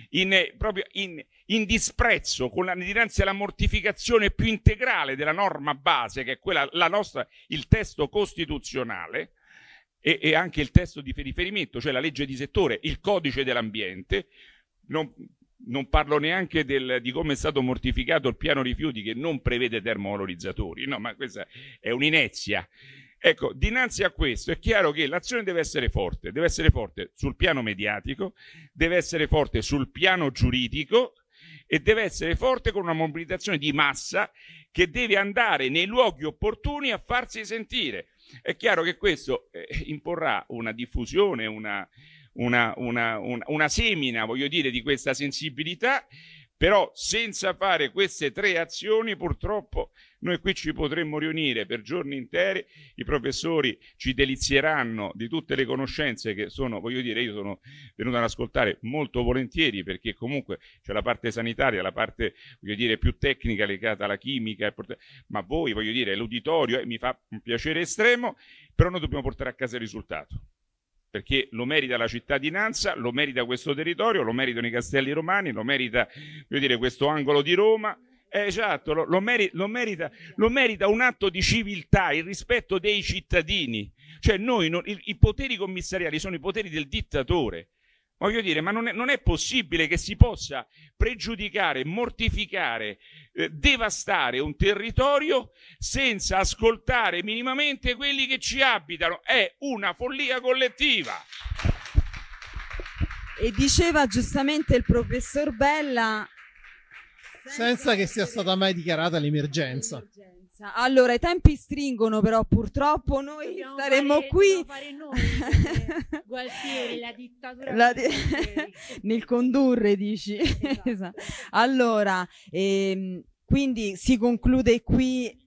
in, proprio in, in disprezzo, con la, dinanzi alla mortificazione più integrale della norma base, che è quella, la nostra, il testo costituzionale, e, e anche il testo di riferimento, cioè la legge di settore, il codice dell'ambiente. Non, non parlo neanche del, di come è stato mortificato il piano rifiuti che non prevede termovalorizzatori, no, ma questa è un'inezia. Ecco, dinanzi a questo è chiaro che l'azione deve essere forte, deve essere forte sul piano mediatico, deve essere forte sul piano giuridico e deve essere forte con una mobilitazione di massa che deve andare nei luoghi opportuni a farsi sentire. È chiaro che questo eh, imporrà una diffusione, una, una, una, una semina, voglio dire, di questa sensibilità però senza fare queste tre azioni purtroppo noi qui ci potremmo riunire per giorni interi, i professori ci delizieranno di tutte le conoscenze che sono, voglio dire, io sono venuto ad ascoltare molto volentieri perché comunque c'è la parte sanitaria, la parte, voglio dire, più tecnica legata alla chimica, ma voi, voglio dire, l'uditorio eh, mi fa un piacere estremo, però noi dobbiamo portare a casa il risultato perché lo merita la cittadinanza, lo merita questo territorio, lo meritano i castelli romani, lo merita dire, questo angolo di Roma. Eh, esatto, lo, lo, meri, lo, merita, lo, merita, un atto di civiltà, il rispetto dei cittadini. Cioè noi, non, i, i, poteri commissariali sono i poteri del dittatore. Voglio dire, ma non è, non è, possibile che si possa pregiudicare, mortificare, eh, devastare un territorio senza ascoltare minimamente quelli che ci abitano. È una follia collettiva. E diceva giustamente il professor Bella... Senza, senza che sia stata mai dichiarata l'emergenza. l'emergenza forza. Allora, i tempi stringono, però purtroppo noi Dobbiamo staremo fare, qui. Gualtieri, la dittatura. La di... nel condurre, dici. Esatto. esatto. Allora, ehm, quindi si conclude qui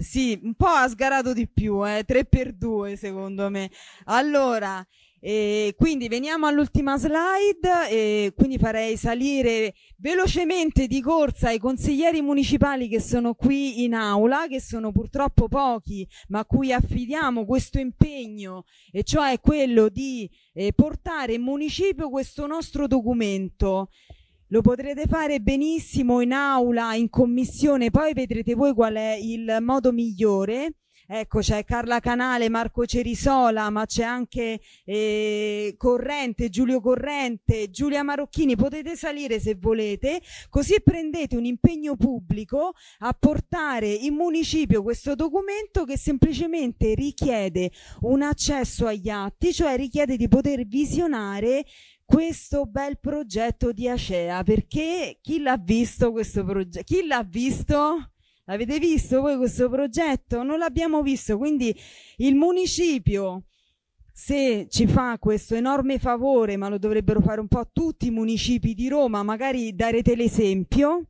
sì, un po' ha sgarato di più, eh? 3 per 2 secondo me. Allora, e eh, quindi veniamo all'ultima slide, e eh, quindi farei salire velocemente di corsa ai consiglieri municipali che sono qui in aula, che sono purtroppo pochi, ma a cui affidiamo questo impegno, e cioè quello di eh, portare in municipio questo nostro documento. Lo potrete fare benissimo in aula, in commissione, poi vedrete voi qual è il modo migliore Ecco, c'è Carla Canale, Marco Cerisola, ma c'è anche eh, Corrente, Giulio Corrente, Giulia Marocchini. Potete salire se volete, così prendete un impegno pubblico a portare in municipio questo documento che semplicemente richiede un accesso agli atti, cioè richiede di poter visionare questo bel progetto di Acea perché chi l'ha visto questo progetto? Chi l'ha visto? L'avete visto voi questo progetto? Non l'abbiamo visto, quindi il municipio se ci fa questo enorme favore, ma lo dovrebbero fare un po' tutti i municipi di Roma, magari darete l'esempio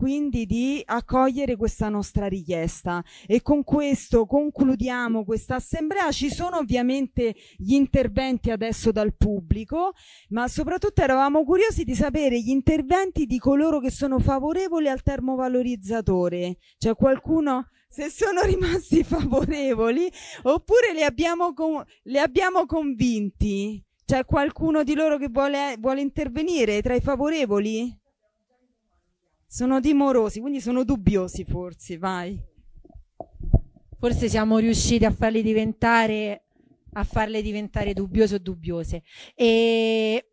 quindi di accogliere questa nostra richiesta. E con questo concludiamo questa assemblea. Ci sono ovviamente gli interventi adesso dal pubblico, ma soprattutto eravamo curiosi di sapere gli interventi di coloro che sono favorevoli al termovalorizzatore. C'è qualcuno? se sono rimasti favorevoli oppure li abbiamo, li abbiamo convinti? C'è qualcuno di loro che vuole, vuole intervenire tra i favorevoli? Sono timorosi, quindi sono dubbiosi forse, vai. Forse siamo riusciti a farli diventare a farle diventare dubbiose o dubbiose. E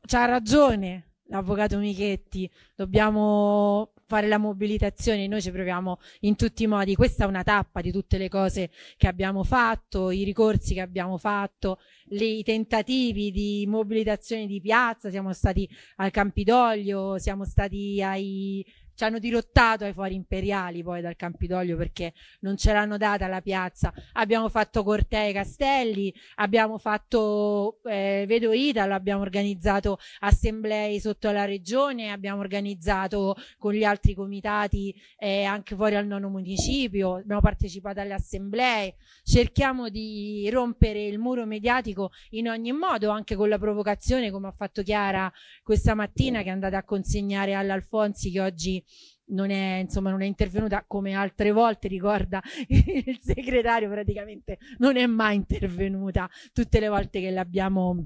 c'ha ragione l'avvocato Michetti, dobbiamo fare la mobilitazione, noi ci proviamo in tutti i modi, questa è una tappa di tutte le cose che abbiamo fatto, i ricorsi che abbiamo fatto, i tentativi di mobilitazione di piazza, siamo stati al Campidoglio, siamo stati ai ci hanno dirottato ai fori imperiali poi dal Campidoglio perché non ce l'hanno data la piazza. Abbiamo fatto cortei castelli, abbiamo fatto eh, Vedo Italo, abbiamo organizzato assemblee sotto la regione, abbiamo organizzato con gli altri comitati eh, anche fuori al nono municipio, abbiamo partecipato alle assemblee. Cerchiamo di rompere il muro mediatico in ogni modo, anche con la provocazione, come ha fatto Chiara questa mattina che è andata a consegnare all'Alfonsi che oggi non è, insomma, non è intervenuta come altre volte, ricorda il segretario, praticamente non è mai intervenuta tutte le volte che l'abbiamo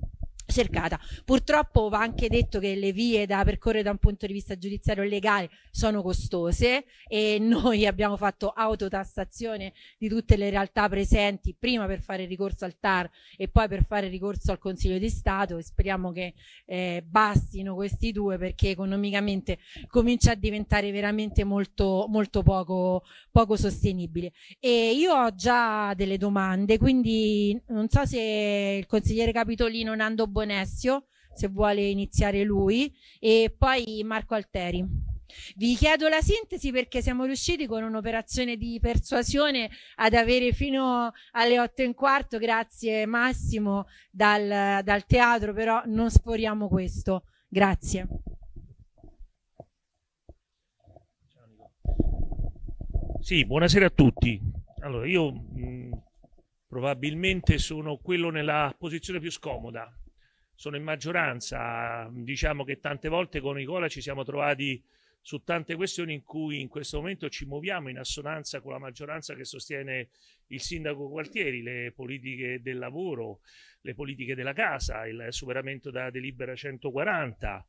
cercata. Purtroppo va anche detto che le vie da percorrere da un punto di vista giudiziario e legale sono costose e noi abbiamo fatto autotassazione di tutte le realtà presenti prima per fare ricorso al TAR e poi per fare ricorso al Consiglio di Stato e speriamo che eh, bastino questi due perché economicamente comincia a diventare veramente molto, molto poco, poco sostenibile. E io ho già delle domande, quindi non so se il consigliere Capitolino Nando Bonino Bonesio, se vuole iniziare lui, e poi Marco Alteri. Vi chiedo la sintesi perché siamo riusciti con un'operazione di persuasione ad avere fino alle otto e un quarto, grazie Massimo, dal, dal teatro, però non sporiamo questo. Grazie. Sì, buonasera a tutti. Allora, io mh, probabilmente sono quello nella posizione più scomoda, sono in maggioranza. Diciamo che tante volte con Nicola ci siamo trovati su tante questioni in cui in questo momento ci muoviamo in assonanza con la maggioranza che sostiene il sindaco Gualtieri, le politiche del lavoro, le politiche della casa, il superamento della delibera 140.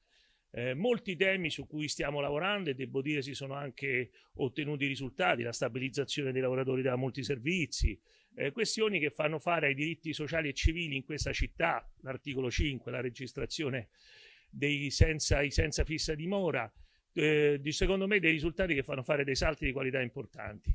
Eh, molti temi su cui stiamo lavorando e devo dire si sono anche ottenuti risultati, la stabilizzazione dei lavoratori da molti servizi, eh, questioni che fanno fare ai diritti sociali e civili in questa città, l'articolo 5, la registrazione dei senza, senza fissa dimora, eh, di, secondo me dei risultati che fanno fare dei salti di qualità importanti.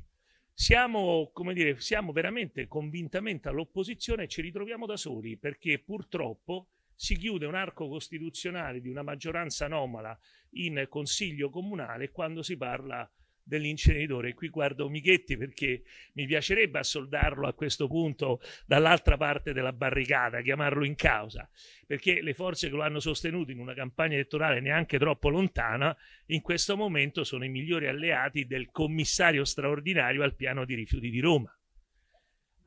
Siamo, come dire, siamo veramente convintamente all'opposizione e ci ritroviamo da soli perché purtroppo si chiude un arco costituzionale di una maggioranza anomala in consiglio comunale quando si parla dell'inceneritore. Qui guardo Michetti perché mi piacerebbe assoldarlo a questo punto dall'altra parte della barricata, chiamarlo in causa, perché le forze che lo hanno sostenuto in una campagna elettorale neanche troppo lontana, in questo momento sono i migliori alleati del commissario straordinario al piano di rifiuti di Roma.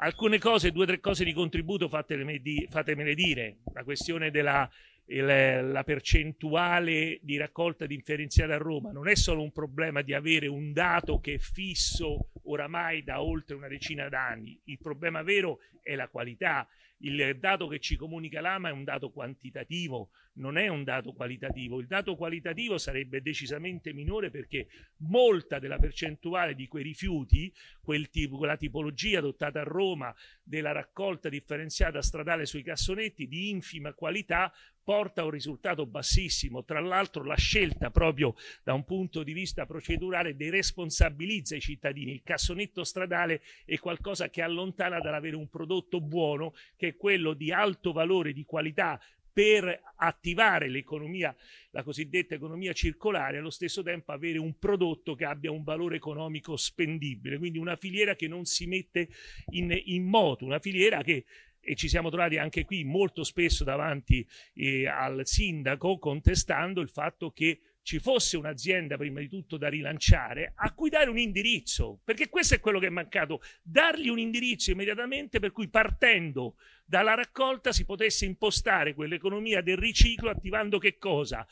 Alcune cose, due o tre cose di contributo fatemele, fatemele dire, la questione della il, la percentuale di raccolta differenziata a Roma non è solo un problema di avere un dato che è fisso oramai da oltre una decina d'anni, il problema vero è la qualità il dato che ci comunica l'AMA è un dato quantitativo, non è un dato qualitativo. Il dato qualitativo sarebbe decisamente minore perché molta della percentuale di quei rifiuti, quel tipo, quella tipologia adottata a Roma della raccolta differenziata stradale sui cassonetti di infima qualità, porta a un risultato bassissimo. Tra l'altro la scelta proprio da un punto di vista procedurale deresponsabilizza i cittadini. Il cassonetto stradale è qualcosa che allontana dall'avere un prodotto buono che è quello di alto valore, di qualità per attivare l'economia, la cosiddetta economia circolare, allo stesso tempo avere un prodotto che abbia un valore economico spendibile, quindi una filiera che non si mette in, in moto, una filiera che e ci siamo trovati anche qui molto spesso davanti eh, al sindaco contestando il fatto che ci fosse un'azienda prima di tutto da rilanciare, a cui dare un indirizzo, perché questo è quello che è mancato, dargli un indirizzo immediatamente per cui partendo dalla raccolta si potesse impostare quell'economia del riciclo attivando che cosa?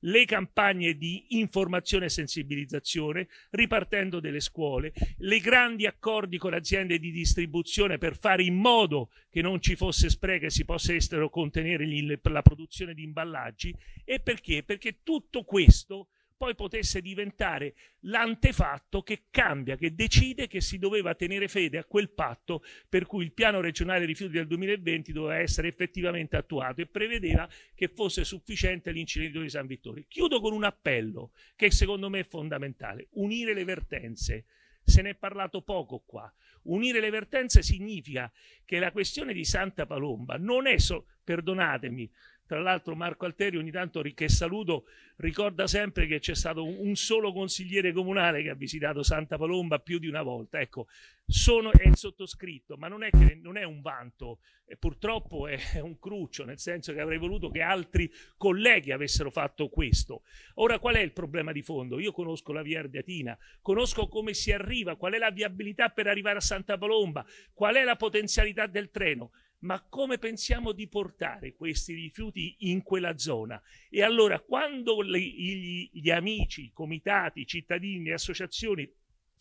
le campagne di informazione e sensibilizzazione, ripartendo dalle scuole, le grandi accordi con aziende di distribuzione per fare in modo che non ci fosse spreco e si potessero contenere la produzione di imballaggi. E perché? Perché tutto questo poi potesse diventare l'antefatto che cambia, che decide che si doveva tenere fede a quel patto per cui il piano regionale rifiuti del 2020 doveva essere effettivamente attuato e prevedeva che fosse sufficiente l'inceneritore di San Vittorio. Chiudo con un appello che secondo me è fondamentale, unire le vertenze. Se ne è parlato poco qua. Unire le vertenze significa che la questione di Santa Palomba non è solo, perdonatemi, tra l'altro Marco Alteri ogni tanto, che saluto, ricorda sempre che c'è stato un solo consigliere comunale che ha visitato Santa Palomba più di una volta. Ecco, sono, è il sottoscritto, ma non è, che, non è un vanto, e purtroppo è, è un cruccio, nel senso che avrei voluto che altri colleghi avessero fatto questo. Ora qual è il problema di fondo? Io conosco la via Ardeatina, conosco come si arriva, qual è la viabilità per arrivare a Santa Palomba, qual è la potenzialità del treno ma come pensiamo di portare questi rifiuti in quella zona? E allora quando le, gli, gli, amici, i comitati, i cittadini, le associazioni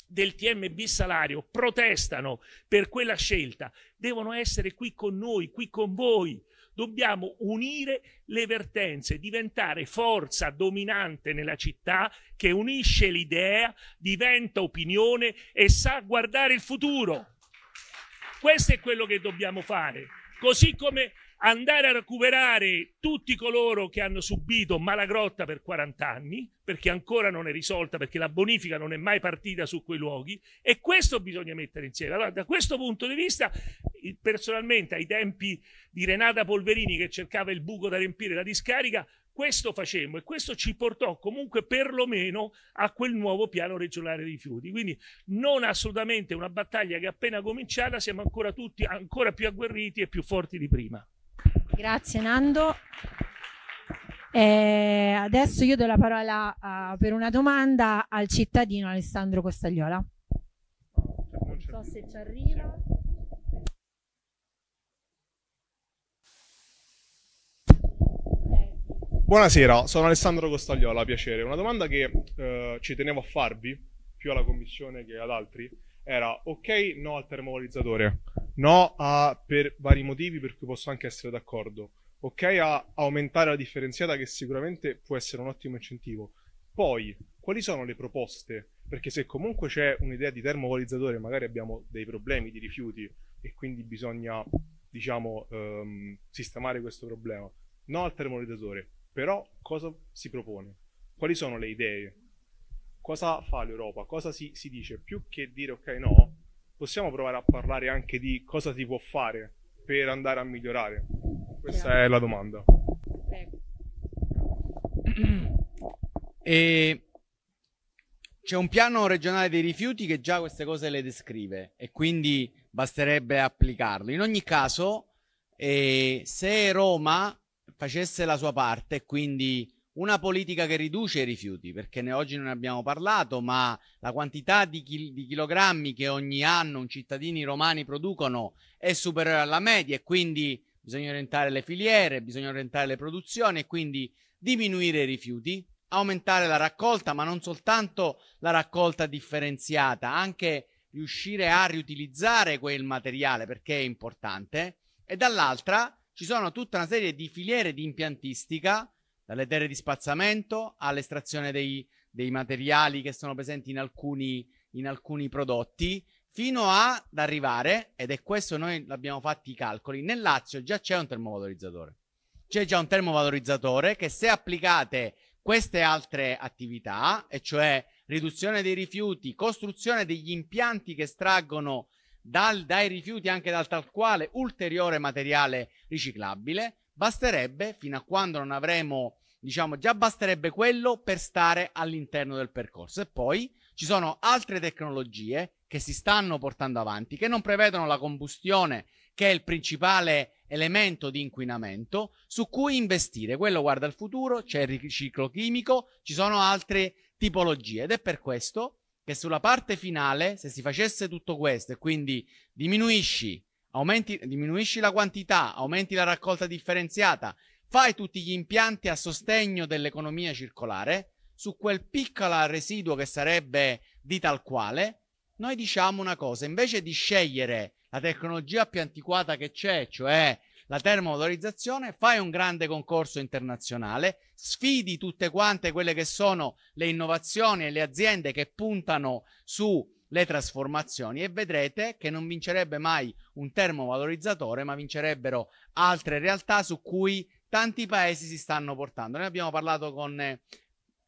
del TMB Salario protestano per quella scelta, devono essere qui con noi, qui con voi. Dobbiamo unire le vertenze, diventare forza dominante nella città che unisce l'idea, diventa opinione e sa guardare il futuro. Questo è quello che dobbiamo fare. Così come andare a recuperare tutti coloro che hanno subito malagrotta per 40 anni, perché ancora non è risolta, perché la bonifica non è mai partita su quei luoghi, e questo bisogna mettere insieme. Allora, da questo punto di vista, personalmente, ai tempi di Renata Polverini che cercava il buco da riempire la discarica, questo facemmo e questo ci portò comunque perlomeno a quel nuovo piano regionale dei rifiuti. Quindi non assolutamente una battaglia che appena cominciata, siamo ancora tutti ancora più agguerriti e più forti di prima. Grazie Nando. Eh, adesso io do la parola uh, per una domanda al cittadino Alessandro Costagliola. Non so se ci arriva. Buonasera, sono Alessandro Costagliola, piacere. Una domanda che eh, ci tenevo a farvi, più alla commissione che ad altri, era ok no al termovalorizzatore, no a, per vari motivi per cui posso anche essere d'accordo, ok a aumentare la differenziata che sicuramente può essere un ottimo incentivo. Poi, quali sono le proposte? Perché se comunque c'è un'idea di termovalorizzatore, magari abbiamo dei problemi di rifiuti e quindi bisogna, diciamo, ehm, sistemare questo problema. No al termovalorizzatore, però cosa si propone? Quali sono le idee? Cosa fa l'Europa? Cosa si, si dice? Più che dire ok no, possiamo provare a parlare anche di cosa si può fare per andare a migliorare? Questa Prego. è la domanda. Prego. E c'è un piano regionale dei rifiuti che già queste cose le descrive e quindi basterebbe applicarlo. In ogni caso, eh, se Roma facesse la sua parte quindi una politica che riduce i rifiuti, perché ne oggi non abbiamo parlato, ma la quantità di, chil- di chilogrammi che ogni anno i cittadini romani producono è superiore alla media e quindi bisogna orientare le filiere, bisogna orientare le produzioni e quindi diminuire i rifiuti, aumentare la raccolta, ma non soltanto la raccolta differenziata, anche riuscire a riutilizzare quel materiale perché è importante e dall'altra ci sono tutta una serie di filiere di impiantistica, dalle terre di spazzamento all'estrazione dei, dei materiali che sono presenti in alcuni, in alcuni prodotti, fino ad arrivare, ed è questo noi abbiamo fatti i calcoli, nel Lazio già c'è un termovalorizzatore. C'è già un termovalorizzatore che se applicate queste altre attività, e cioè riduzione dei rifiuti, costruzione degli impianti che estraggono dal, dai rifiuti anche dal tal quale ulteriore materiale riciclabile, basterebbe, fino a quando non avremo, diciamo, già basterebbe quello per stare all'interno del percorso. E poi ci sono altre tecnologie che si stanno portando avanti, che non prevedono la combustione, che è il principale elemento di inquinamento, su cui investire. Quello guarda al futuro, c'è il riciclo chimico, ci sono altre tipologie ed è per questo che sulla parte finale, se si facesse tutto questo e quindi diminuisci, aumenti, diminuisci la quantità, aumenti la raccolta differenziata, fai tutti gli impianti a sostegno dell'economia circolare, su quel piccolo residuo che sarebbe di tal quale, noi diciamo una cosa, invece di scegliere la tecnologia più antiquata che c'è, cioè la termovalorizzazione, fai un grande concorso internazionale, sfidi tutte quante quelle che sono le innovazioni e le aziende che puntano sulle trasformazioni e vedrete che non vincerebbe mai un termovalorizzatore, ma vincerebbero altre realtà su cui tanti paesi si stanno portando. Noi abbiamo parlato con eh,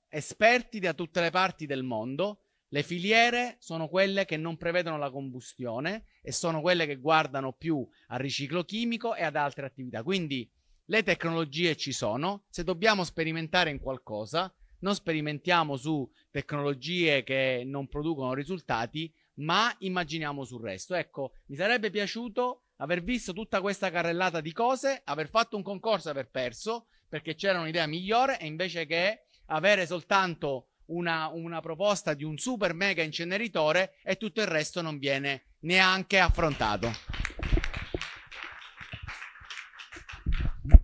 esperti da tutte le parti del mondo le filiere sono quelle che non prevedono la combustione e sono quelle che guardano più al riciclo chimico e ad altre attività. Quindi le tecnologie ci sono, se dobbiamo sperimentare in qualcosa, non sperimentiamo su tecnologie che non producono risultati, ma immaginiamo sul resto. Ecco, mi sarebbe piaciuto aver visto tutta questa carrellata di cose, aver fatto un concorso e aver perso perché c'era un'idea migliore e invece che avere soltanto una, una proposta di un super mega inceneritore e tutto il resto non viene neanche affrontato.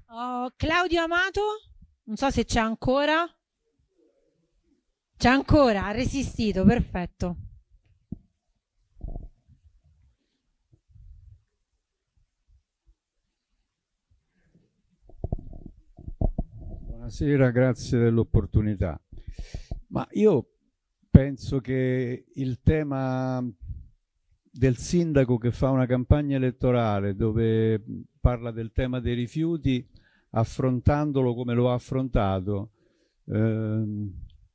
Oh, Claudio Amato, non so se c'è ancora. C'è ancora, ha resistito, perfetto. Buonasera, grazie dell'opportunità. Ma io penso che il tema del sindaco che fa una campagna elettorale dove parla del tema dei rifiuti, affrontandolo come lo ha affrontato, eh,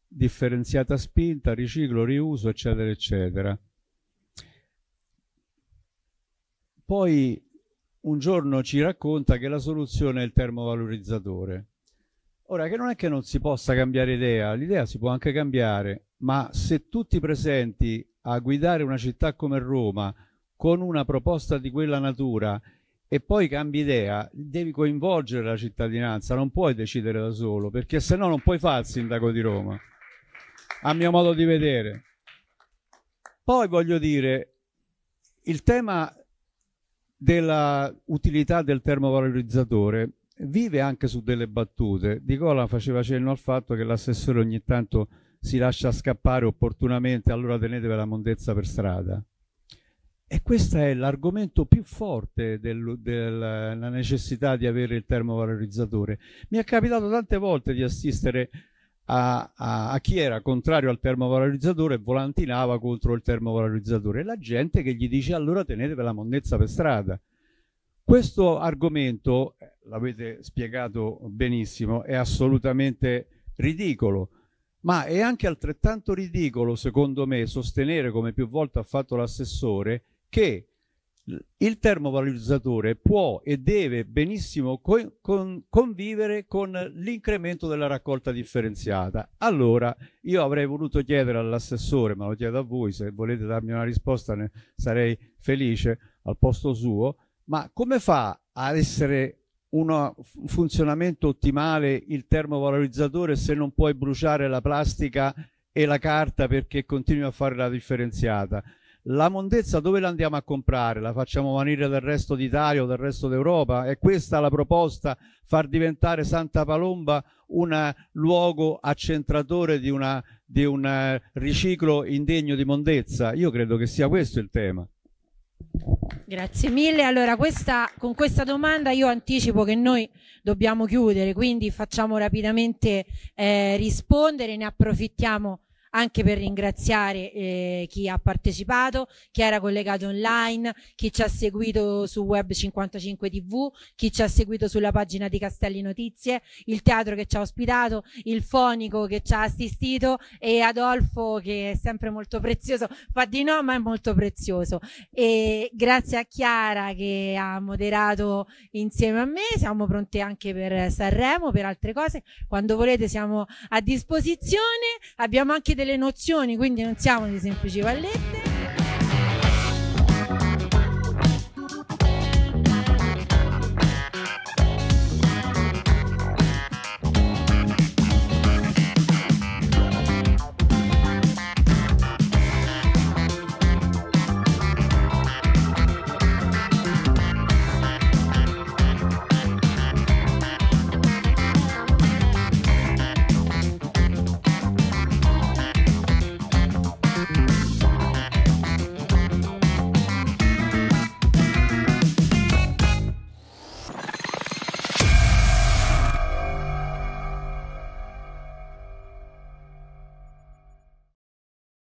differenziata spinta, riciclo, riuso, eccetera, eccetera. Poi un giorno ci racconta che la soluzione è il termovalorizzatore. Ora, che non è che non si possa cambiare idea, l'idea si può anche cambiare, ma se tutti presenti a guidare una città come Roma con una proposta di quella natura e poi cambi idea, devi coinvolgere la cittadinanza, non puoi decidere da solo, perché se no non puoi fare il sindaco di Roma, a mio modo di vedere. Poi voglio dire, il tema della utilità del termovalorizzatore vive anche su delle battute. Di Cola faceva cenno al fatto che l'assessore ogni tanto si lascia scappare opportunamente, allora tenetevela la mondezza per strada. E questo è l'argomento più forte del, della necessità di avere il termovalorizzatore. Mi è capitato tante volte di assistere a, a, a, chi era contrario al termovalorizzatore e volantinava contro il termovalorizzatore. La gente che gli dice allora tenetevela la monnezza per strada. Questo argomento, eh, l'avete spiegato benissimo, è assolutamente ridicolo, ma è anche altrettanto ridicolo, secondo me, sostenere, come più volte ha fatto l'assessore, che il termovalorizzatore può e deve benissimo co con convivere con l'incremento della raccolta differenziata. Allora, io avrei voluto chiedere all'assessore, ma lo chiedo a voi, se volete darmi una risposta ne sarei felice al posto suo, ma come fa a essere un funzionamento ottimale il termovalorizzatore se non puoi bruciare la plastica e la carta perché continui a fare la differenziata? La mondezza dove la andiamo a comprare? La facciamo venire dal resto d'Italia o dal resto d'Europa? È questa la proposta? Far diventare Santa Palomba un luogo accentratore di, una, di un riciclo indegno di mondezza? Io credo che sia questo il tema. Grazie mille. Allora, questa, con questa domanda io anticipo che noi dobbiamo chiudere, quindi facciamo rapidamente eh, rispondere, ne approfittiamo anche per ringraziare eh, chi ha partecipato, chi era collegato online, chi ci ha seguito su Web 55 TV, chi ci ha seguito sulla pagina di Castelli Notizie, il teatro che ci ha ospitato, il fonico che ci ha assistito e Adolfo che è sempre molto prezioso, fa di no ma è molto prezioso. E grazie a Chiara che ha moderato insieme a me, siamo pronti anche per Sanremo, per altre cose, quando volete siamo a disposizione, abbiamo anche delle nozioni, quindi non siamo di semplici vallette.